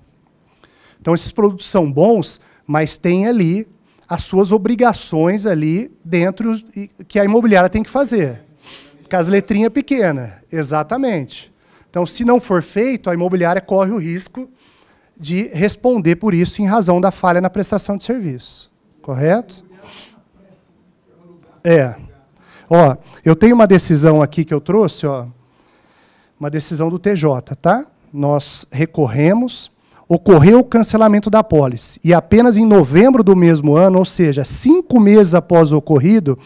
Então, esses produtos são bons, mas tem ali as suas obrigações ali dentro que a imobiliária tem que fazer. Com as letrinhas pequenas, exatamente. Então, se não for feito, a imobiliária corre o risco de responder por isso em razão da falha na prestação de serviço. Correto? É. Ó, eu tenho uma decisão aqui que eu trouxe, ó, uma decisão do TJ, tá? Nós recorremos, ocorreu o cancelamento da pólice e apenas em novembro do mesmo ano, ou seja, cinco meses após o ocorrido,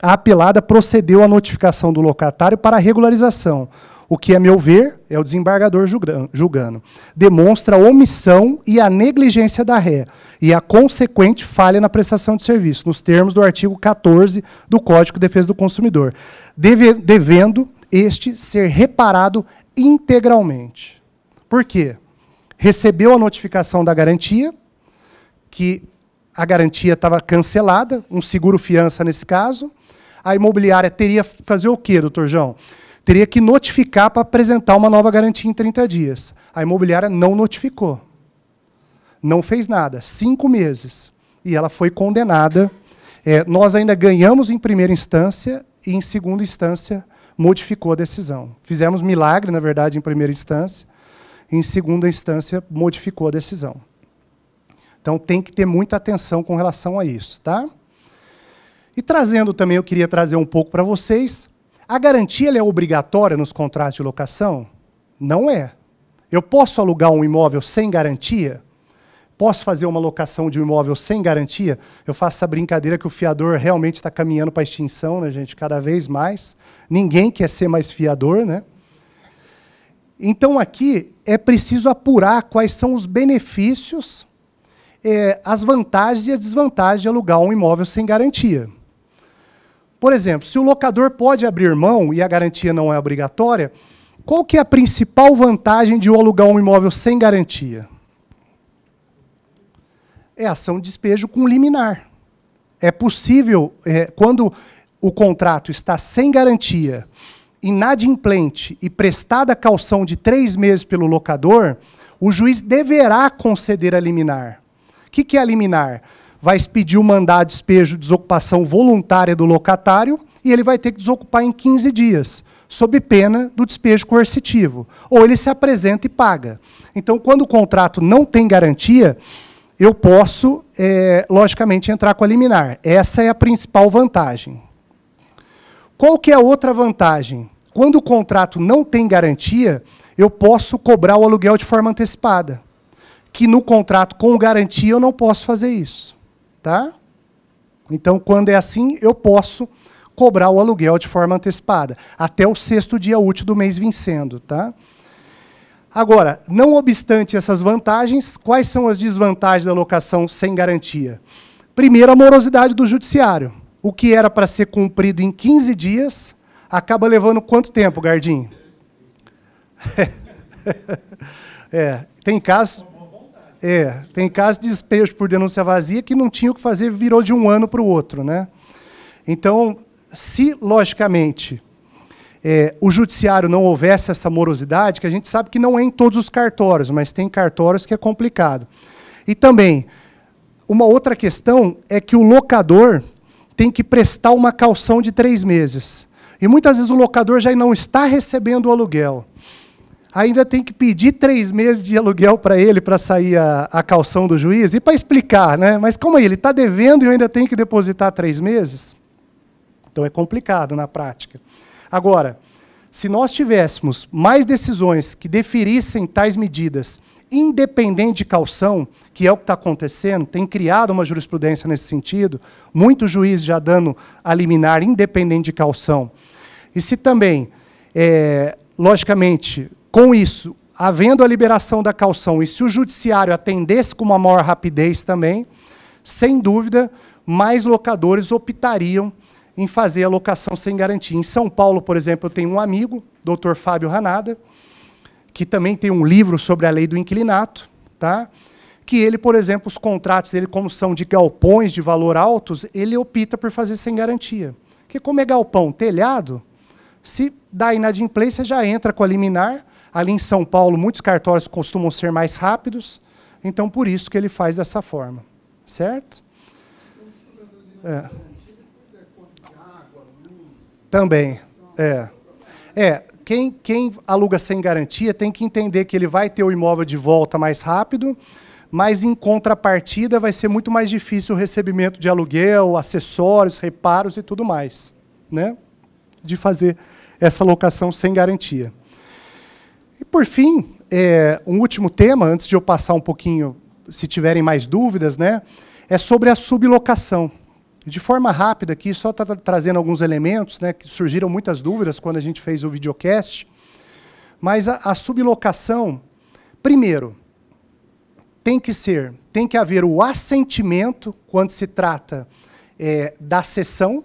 a apelada procedeu à notificação do locatário para regularização, o que, a meu ver, é o desembargador julgando, demonstra a omissão e a negligência da ré e a consequente falha na prestação de serviço, nos termos do artigo 14 do Código de Defesa do Consumidor, deve, devendo este ser reparado integralmente. Por quê? Recebeu a notificação da garantia, que a garantia estava cancelada, um seguro fiança nesse caso. A imobiliária teria que fazer o quê, doutor João? teria que notificar para apresentar uma nova garantia em 30 dias. A imobiliária não notificou. Não fez nada. Cinco meses. E ela foi condenada. É, nós ainda ganhamos em primeira instância e, em segunda instância, modificou a decisão. Fizemos milagre, na verdade, em primeira instância. E, em segunda instância, modificou a decisão. Então, tem que ter muita atenção com relação a isso. Tá? E trazendo também, eu queria trazer um pouco para vocês a garantia é obrigatória nos contratos de locação? Não é. Eu posso alugar um imóvel sem garantia? Posso fazer uma locação de um imóvel sem garantia? Eu faço essa brincadeira que o fiador realmente está caminhando para a extinção, né, gente? Cada vez mais. Ninguém quer ser mais fiador, né? Então aqui é preciso apurar quais são os benefícios, é, as vantagens e as desvantagens de alugar um imóvel sem garantia. Por exemplo, se o locador pode abrir mão e a garantia não é obrigatória, qual que é a principal vantagem de eu alugar um imóvel sem garantia? É ação de despejo com liminar. É possível, é, quando o contrato está sem garantia, inadimplente e prestada caução de três meses pelo locador, o juiz deverá conceder a liminar. O que, que é a liminar? vai expedir o mandado de despejo de desocupação voluntária do locatário e ele vai ter que desocupar em 15 dias, sob pena do despejo coercitivo. Ou ele se apresenta e paga. Então, quando o contrato não tem garantia, eu posso, é, logicamente, entrar com a liminar. Essa é a principal vantagem. Qual que é a outra vantagem? Quando o contrato não tem garantia, eu posso cobrar o aluguel de forma antecipada. Que no contrato com garantia eu não posso fazer isso. Tá? Então, quando é assim, eu posso cobrar o aluguel de forma antecipada, até o sexto dia útil do mês vencendo. Tá? Agora, não obstante essas vantagens, quais são as desvantagens da locação sem garantia? Primeiro, a morosidade do judiciário. O que era para ser cumprido em 15 dias, acaba levando quanto tempo, Gardim? É. é. Tem casos é, tem casos de despejo por denúncia vazia que não tinha o que fazer, virou de um ano para o outro. Né? Então, se, logicamente, é, o judiciário não houvesse essa morosidade, que a gente sabe que não é em todos os cartórios, mas tem cartórios que é complicado. E também, uma outra questão é que o locador tem que prestar uma calção de três meses. E muitas vezes o locador já não está recebendo o aluguel ainda tem que pedir três meses de aluguel para ele para sair a, a calção do juiz e para explicar, né? Mas como aí, ele está devendo e eu ainda tenho que depositar três meses? Então é complicado na prática. Agora, se nós tivéssemos mais decisões que deferissem tais medidas, independente de calção, que é o que está acontecendo, tem criado uma jurisprudência nesse sentido, muitos juízes já dando a liminar independente de calção. E se também, é, logicamente, com isso, havendo a liberação da calção e se o judiciário atendesse com uma maior rapidez também, sem dúvida, mais locadores optariam em fazer a locação sem garantia. Em São Paulo, por exemplo, eu tenho um amigo, Dr. Fábio Ranada, que também tem um livro sobre a lei do inclinato, tá? que ele, por exemplo, os contratos dele, como são de galpões de valor altos, ele opta por fazer sem garantia. Porque como é galpão, telhado, se dá inadimplência, já entra com a liminar, Ali em São Paulo, muitos cartórios costumam ser mais rápidos, então por isso que ele faz dessa forma. Certo? É. Também. É. É. Quem, quem aluga sem garantia tem que entender que ele vai ter o imóvel de volta mais rápido, mas em contrapartida vai ser muito mais difícil o recebimento de aluguel, acessórios, reparos e tudo mais, né? De fazer essa locação sem garantia. E, por fim, é, um último tema, antes de eu passar um pouquinho, se tiverem mais dúvidas, né, é sobre a sublocação. De forma rápida aqui, só trazendo alguns elementos, né, que surgiram muitas dúvidas quando a gente fez o videocast. Mas a, a sublocação, primeiro, tem que ser, tem que haver o assentimento quando se trata é, da sessão,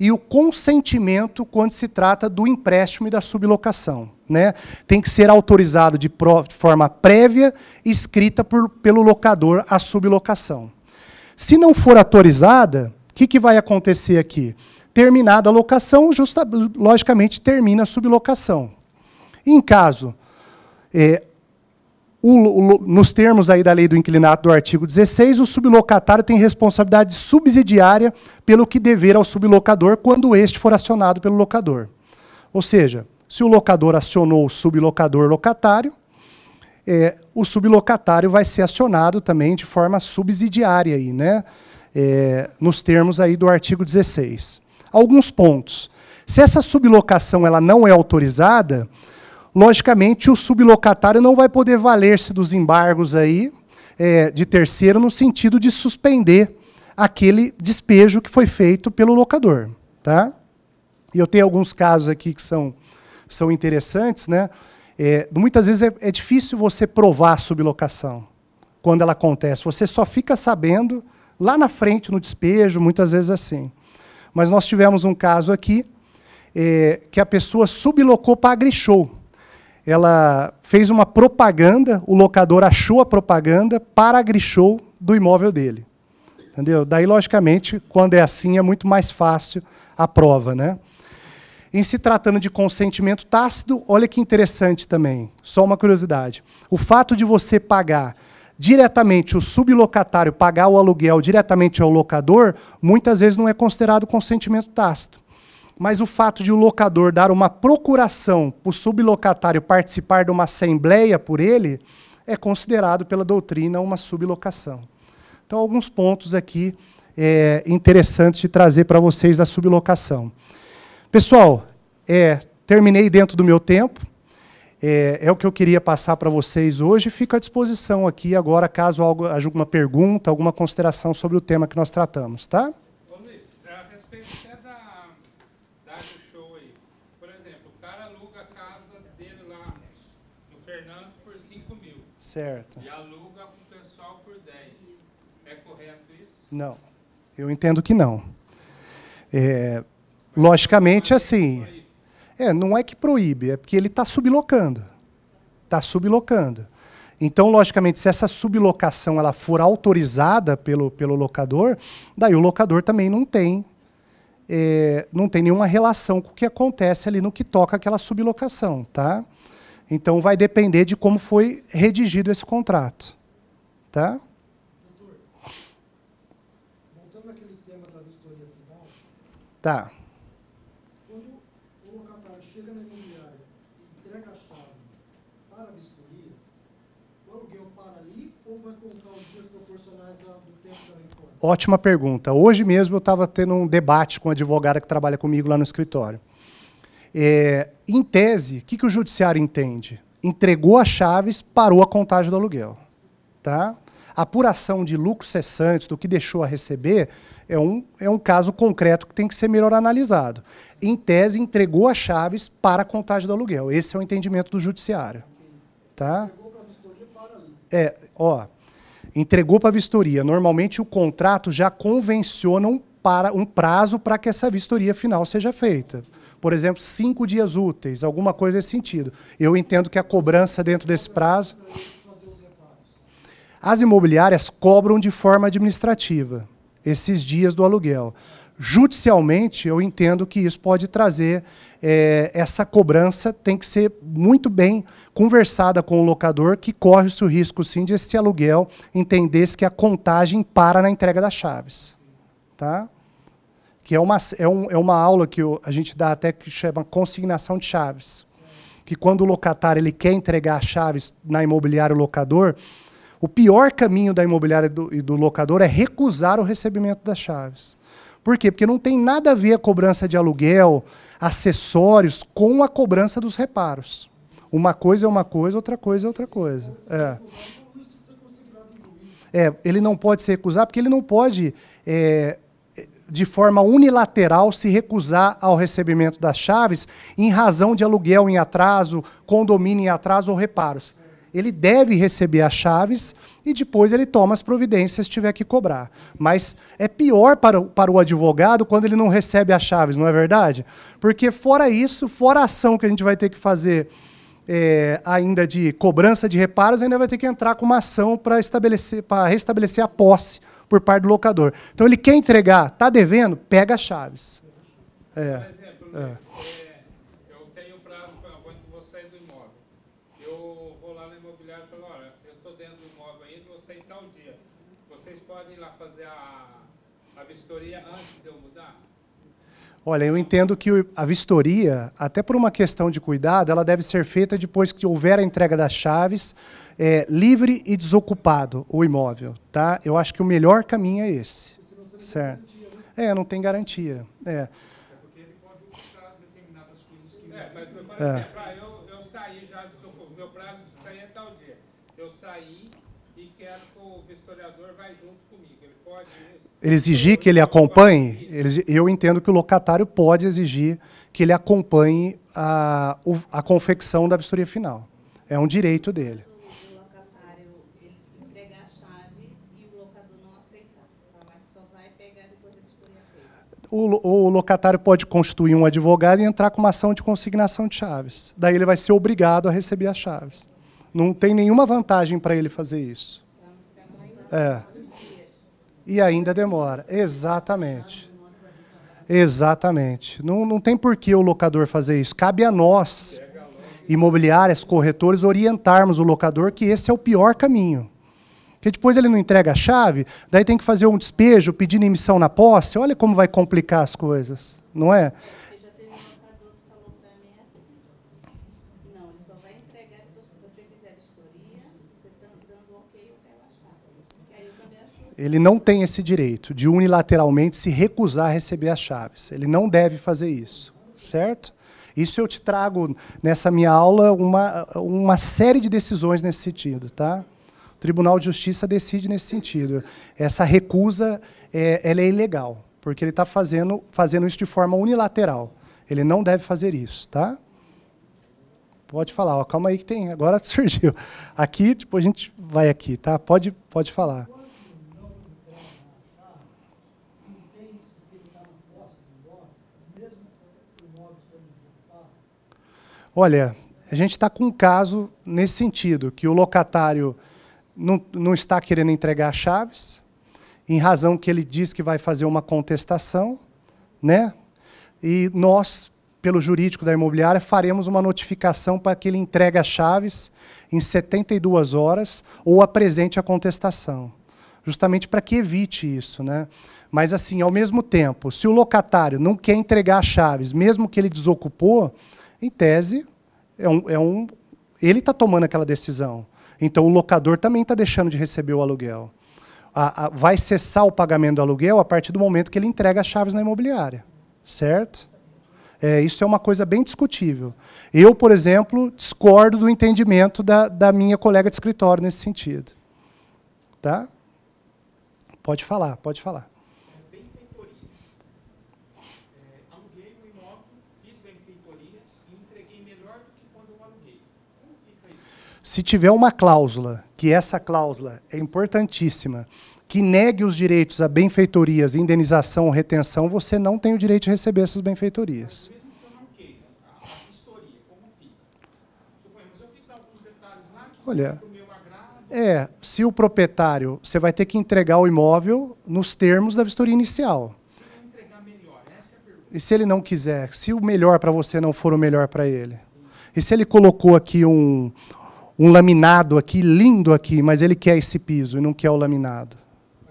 e o consentimento quando se trata do empréstimo e da sublocação. Né? Tem que ser autorizado de forma prévia, escrita por, pelo locador a sublocação. Se não for autorizada, o que, que vai acontecer aqui? Terminada a locação, justa, logicamente termina a sublocação. Em caso é, o, o, nos termos aí da lei do inclinado do artigo 16, o sublocatário tem responsabilidade subsidiária pelo que dever ao sublocador quando este for acionado pelo locador. Ou seja, se o locador acionou o sublocador locatário, é, o sublocatário vai ser acionado também de forma subsidiária, aí, né? É, nos termos aí do artigo 16. Alguns pontos. Se essa sublocação ela não é autorizada, logicamente o sublocatário não vai poder valer-se dos embargos aí é, de terceiro no sentido de suspender aquele despejo que foi feito pelo locador, tá? E eu tenho alguns casos aqui que são são interessantes, né? É, muitas vezes é, é, difícil você provar a sublocação quando ela acontece. Você só fica sabendo lá na frente no despejo, muitas vezes assim. Mas nós tivemos um caso aqui é, que a pessoa sublocou para a AgriShow ela fez uma propaganda, o locador achou a propaganda para a grishow do imóvel dele. Entendeu? Daí, logicamente, quando é assim, é muito mais fácil a prova. Né? Em se tratando de consentimento tácito, olha que interessante também, só uma curiosidade. O fato de você pagar diretamente, o sublocatário pagar o aluguel diretamente ao locador, muitas vezes não é considerado consentimento tácito mas o fato de o locador dar uma procuração para o sublocatário participar de uma assembleia por ele é considerado pela doutrina uma sublocação. Então, alguns pontos aqui é, interessantes de trazer para vocês da sublocação. Pessoal, é, terminei dentro do meu tempo. É, é, o que eu queria passar para vocês hoje. Fico à disposição aqui agora, caso algo, alguma pergunta, alguma consideração sobre o tema que nós tratamos, tá? Certo. E aluga com o pessoal por 10. É correto isso? Não. Eu entendo que não. É, logicamente, assim. É, é, não é que proíbe, é porque ele está sublocando. Está sublocando. Então, logicamente, se essa sublocação ela for autorizada pelo, pelo locador, daí o locador também não tem é, não tem nenhuma relação com o que acontece ali no que toca aquela sublocação, tá? Então vai depender de como foi redigido esse contrato. Tá? Doutor, voltando àquele tema da vistoria final. Tá. Quando o locatário chega na imobiliária e entrega a chave para a vistoria, o aluguel para ali ou vai contar os dias proporcionais do tempo também fora? Ótima pergunta. Hoje mesmo eu estava tendo um debate com a advogada que trabalha comigo lá no escritório. É, em tese, o que, que o judiciário entende? Entregou as chaves, parou a contagem do aluguel. Tá? A apuração de lucros cessantes, do que deixou a receber, é um, é um caso concreto que tem que ser melhor analisado. Em tese, entregou as chaves para a contagem do aluguel. Esse é o entendimento do judiciário. Tá? É, ó, entregou para a vistoria. Normalmente o contrato já convenciona um, para, um prazo para que essa vistoria final seja feita por exemplo, cinco dias úteis, alguma coisa nesse sentido. Eu entendo que a cobrança dentro desse prazo. As imobiliárias cobram de forma administrativa esses dias do aluguel. Judicialmente, eu entendo que isso pode trazer é, essa cobrança, tem que ser muito bem conversada com o locador, que corre-se o risco, sim, de esse aluguel entender-se que a contagem para na entrega das chaves. Tá? que é uma, é, um, é uma aula que a gente dá até que chama consignação de chaves. Que quando o locatário ele quer entregar as chaves na imobiliária o locador, o pior caminho da imobiliária e do, e do locador é recusar o recebimento das chaves. Por quê? Porque não tem nada a ver a cobrança de aluguel, acessórios, com a cobrança dos reparos. Uma coisa é uma coisa, outra coisa é outra coisa. É. É, ele não pode se recusar porque ele não pode é, de forma unilateral se recusar ao recebimento das chaves em razão de aluguel em atraso, condomínio em atraso ou reparos. Ele deve receber as chaves e depois ele toma as providências se tiver que cobrar. Mas é pior para, para o advogado quando ele não recebe as chaves, não é verdade? Porque fora isso, fora a ação que a gente vai ter que fazer é, ainda de cobrança de reparos, ainda vai ter que entrar com uma ação para estabelecer, para restabelecer a posse por parte do locador. Então ele quer entregar, está devendo, pega as chaves. É, é. Olha, eu entendo que a vistoria, até por uma questão de cuidado, ela deve ser feita depois que houver a entrega das chaves, é, livre e desocupado o imóvel, tá? Eu acho que o melhor caminho é esse. você Não certo? Garantia, né? É, não tem garantia. É. é porque ele pode buscar determinadas coisas que. É, mas meu é. pai é. Pra eu, eu saí já do socorro. Meu prazo de sair é tal dia. Eu saí e quero que o historiador vá junto comigo exigir que ele acompanhe, eu entendo que o locatário pode exigir que ele acompanhe a, a confecção da vistoria final. É um direito dele. Então, o, locatário pode constituir um advogado e entrar com uma ação de consignação de chaves. Daí ele vai ser obrigado a receber as chaves. Não tem nenhuma vantagem para ele fazer isso. É e ainda demora. Exatamente. Exatamente. Não, não tem por que o locador fazer isso. Cabe a nós, imobiliárias, corretores, orientarmos o locador que esse é o pior caminho. Porque depois ele não entrega a chave, daí tem que fazer um despejo pedindo emissão na posse. Olha como vai complicar as coisas, não é? ele não tem esse direito de unilateralmente se recusar a receber as chaves. Ele não deve fazer isso, certo? Isso eu te trago nessa minha aula uma, uma série de decisões nesse sentido, tá? O Tribunal de Justiça decide nesse sentido. Essa recusa é, ela é ilegal, porque ele está fazendo, fazendo isso de forma unilateral. Ele não deve fazer isso, tá? Pode falar, ó, calma aí que tem, agora surgiu. Aqui, depois tipo, a gente vai aqui, tá? Pode, pode falar. olha, a gente está com um caso nesse sentido, que o locatário não, não está querendo entregar chaves, em razão que ele diz que vai fazer uma contestação, né? e nós, pelo jurídico da imobiliária, faremos uma notificação para que ele entregue as chaves em 72 horas ou apresente a contestação, justamente para que evite isso. Né? Mas, assim, ao mesmo tempo, se o locatário não quer entregar as chaves, mesmo que ele desocupou, em tese, é um, é um ele está tomando aquela decisão. Então o locador também está deixando de receber o aluguel. A, a, vai cessar o pagamento do aluguel a partir do momento que ele entrega as chaves na imobiliária, certo? É, isso é uma coisa bem discutível. Eu, por exemplo, discordo do entendimento da, da minha colega de escritório nesse sentido. Tá? Pode falar, pode falar. se tiver uma cláusula, que essa cláusula é importantíssima, que negue os direitos a benfeitorias, indenização ou retenção, você não tem o direito de receber essas benfeitorias. Olha, é, se o proprietário, você vai ter que entregar o imóvel nos termos da vistoria inicial. Se entregar melhor, essa é a pergunta. E se ele não quiser, se o melhor para você não for o melhor para ele? E se ele colocou aqui um, um laminado aqui, lindo aqui, mas ele quer esse piso e não quer o laminado.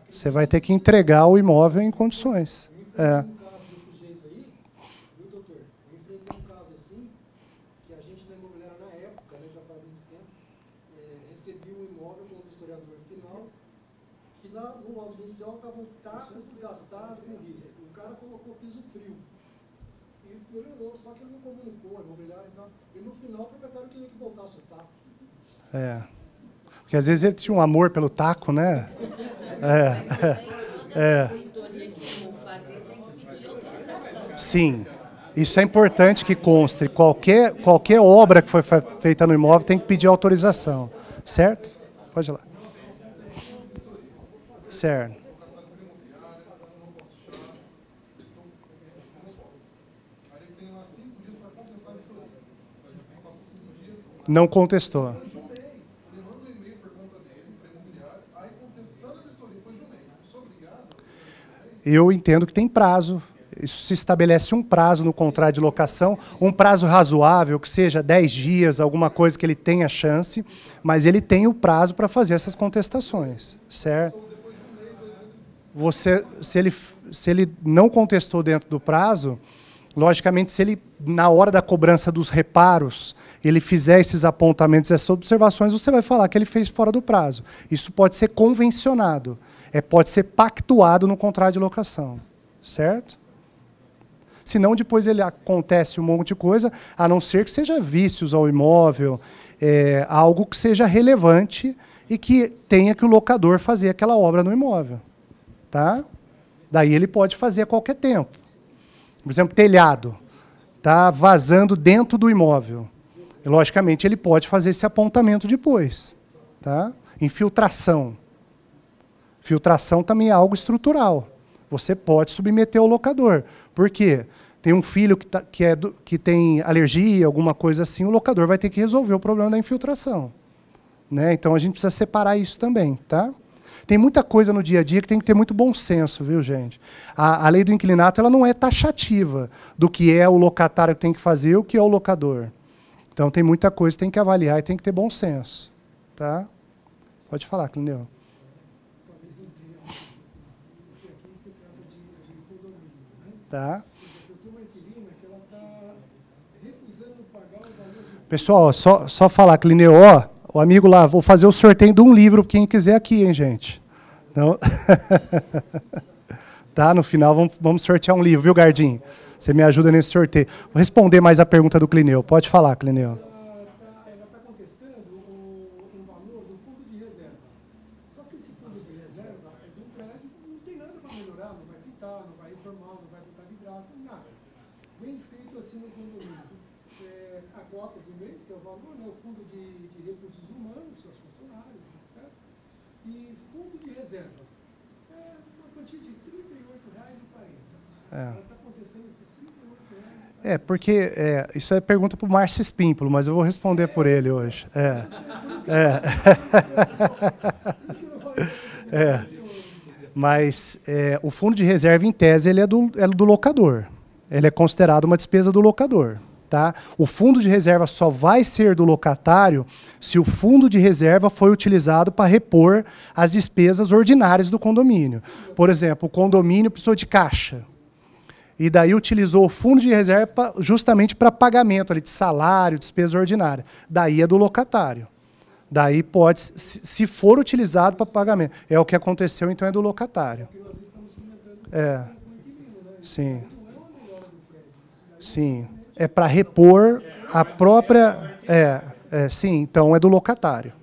Você vai ter que entregar o imóvel em condições. É. É. Porque às vezes ele tinha um amor pelo taco, né? É. é. é. Sim. Isso é importante que conste. Qualquer, qualquer obra que foi feita no imóvel tem que pedir autorização. Certo? Pode ir lá. Certo. Não contestou. eu entendo que tem prazo. Isso se estabelece um prazo no contrato de locação, um prazo razoável, que seja 10 dias, alguma coisa que ele tenha chance, mas ele tem o prazo para fazer essas contestações, certo? Você, se, ele, se ele não contestou dentro do prazo, logicamente, se ele, na hora da cobrança dos reparos, ele fizer esses apontamentos, essas observações, você vai falar que ele fez fora do prazo. Isso pode ser convencionado é, pode ser pactuado no contrato de locação. Certo? Senão depois ele acontece um monte de coisa, a não ser que seja vícios ao imóvel, é, algo que seja relevante e que tenha que o locador fazer aquela obra no imóvel. Tá? Daí ele pode fazer a qualquer tempo. Por exemplo, telhado. Está vazando dentro do imóvel. logicamente, ele pode fazer esse apontamento depois. Tá? Infiltração. Filtração também é algo estrutural. Você pode submeter ao locador. Por quê? Tem um filho que, tá, que, é do, que tem alergia, alguma coisa assim, o locador vai ter que resolver o problema da infiltração. Né? Então a gente precisa separar isso também. Tá? Tem muita coisa no dia a dia que tem que ter muito bom senso, viu, gente? A, a lei do inclinato ela não é taxativa do que é o locatário que tem que fazer e o que é o locador. Então tem muita coisa que tem que avaliar e tem que ter bom senso. Tá? Pode falar, Clineu. tá? Pessoal, só, só falar, Clineu, ó, o amigo lá, vou fazer o sorteio de um livro para quem quiser aqui, hein, gente? Então... tá, no final vamos, vamos sortear um livro, viu, Gardinho? Você me ajuda nesse sorteio. Vou responder mais a pergunta do Clineu. Pode falar, Clineu. É, porque é, isso é pergunta para o Márcio Espímpolo, mas eu vou responder por ele hoje. É. É. é. Mas é, o fundo de reserva, em tese, ele é do, é do locador. Ele é considerado uma despesa do locador. Tá? O fundo de reserva só vai ser do locatário se o fundo de reserva foi utilizado para repor as despesas ordinárias do condomínio. Por exemplo, o condomínio precisou de caixa e daí utilizou o fundo de reserva justamente para pagamento ali, de salário, despesa ordinária. Daí é do locatário. Daí pode, se for utilizado para pagamento. É o que aconteceu, então é do locatário. É. Sim. Sim. É para repor a própria. É, é, sim, então é do locatário.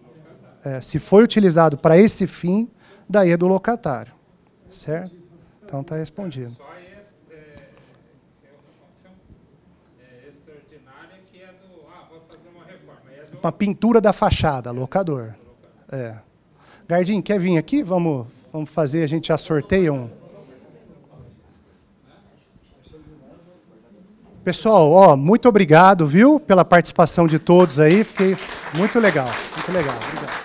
É, se foi utilizado para esse fim, daí é do locatário. Certo? Então está respondido. Uma pintura da fachada, locador. É. Gardim, quer vir aqui? Vamos, vamos fazer, a gente já sorteia um. Pessoal, ó, muito obrigado, viu, pela participação de todos aí. Fiquei muito legal, muito legal. Obrigado.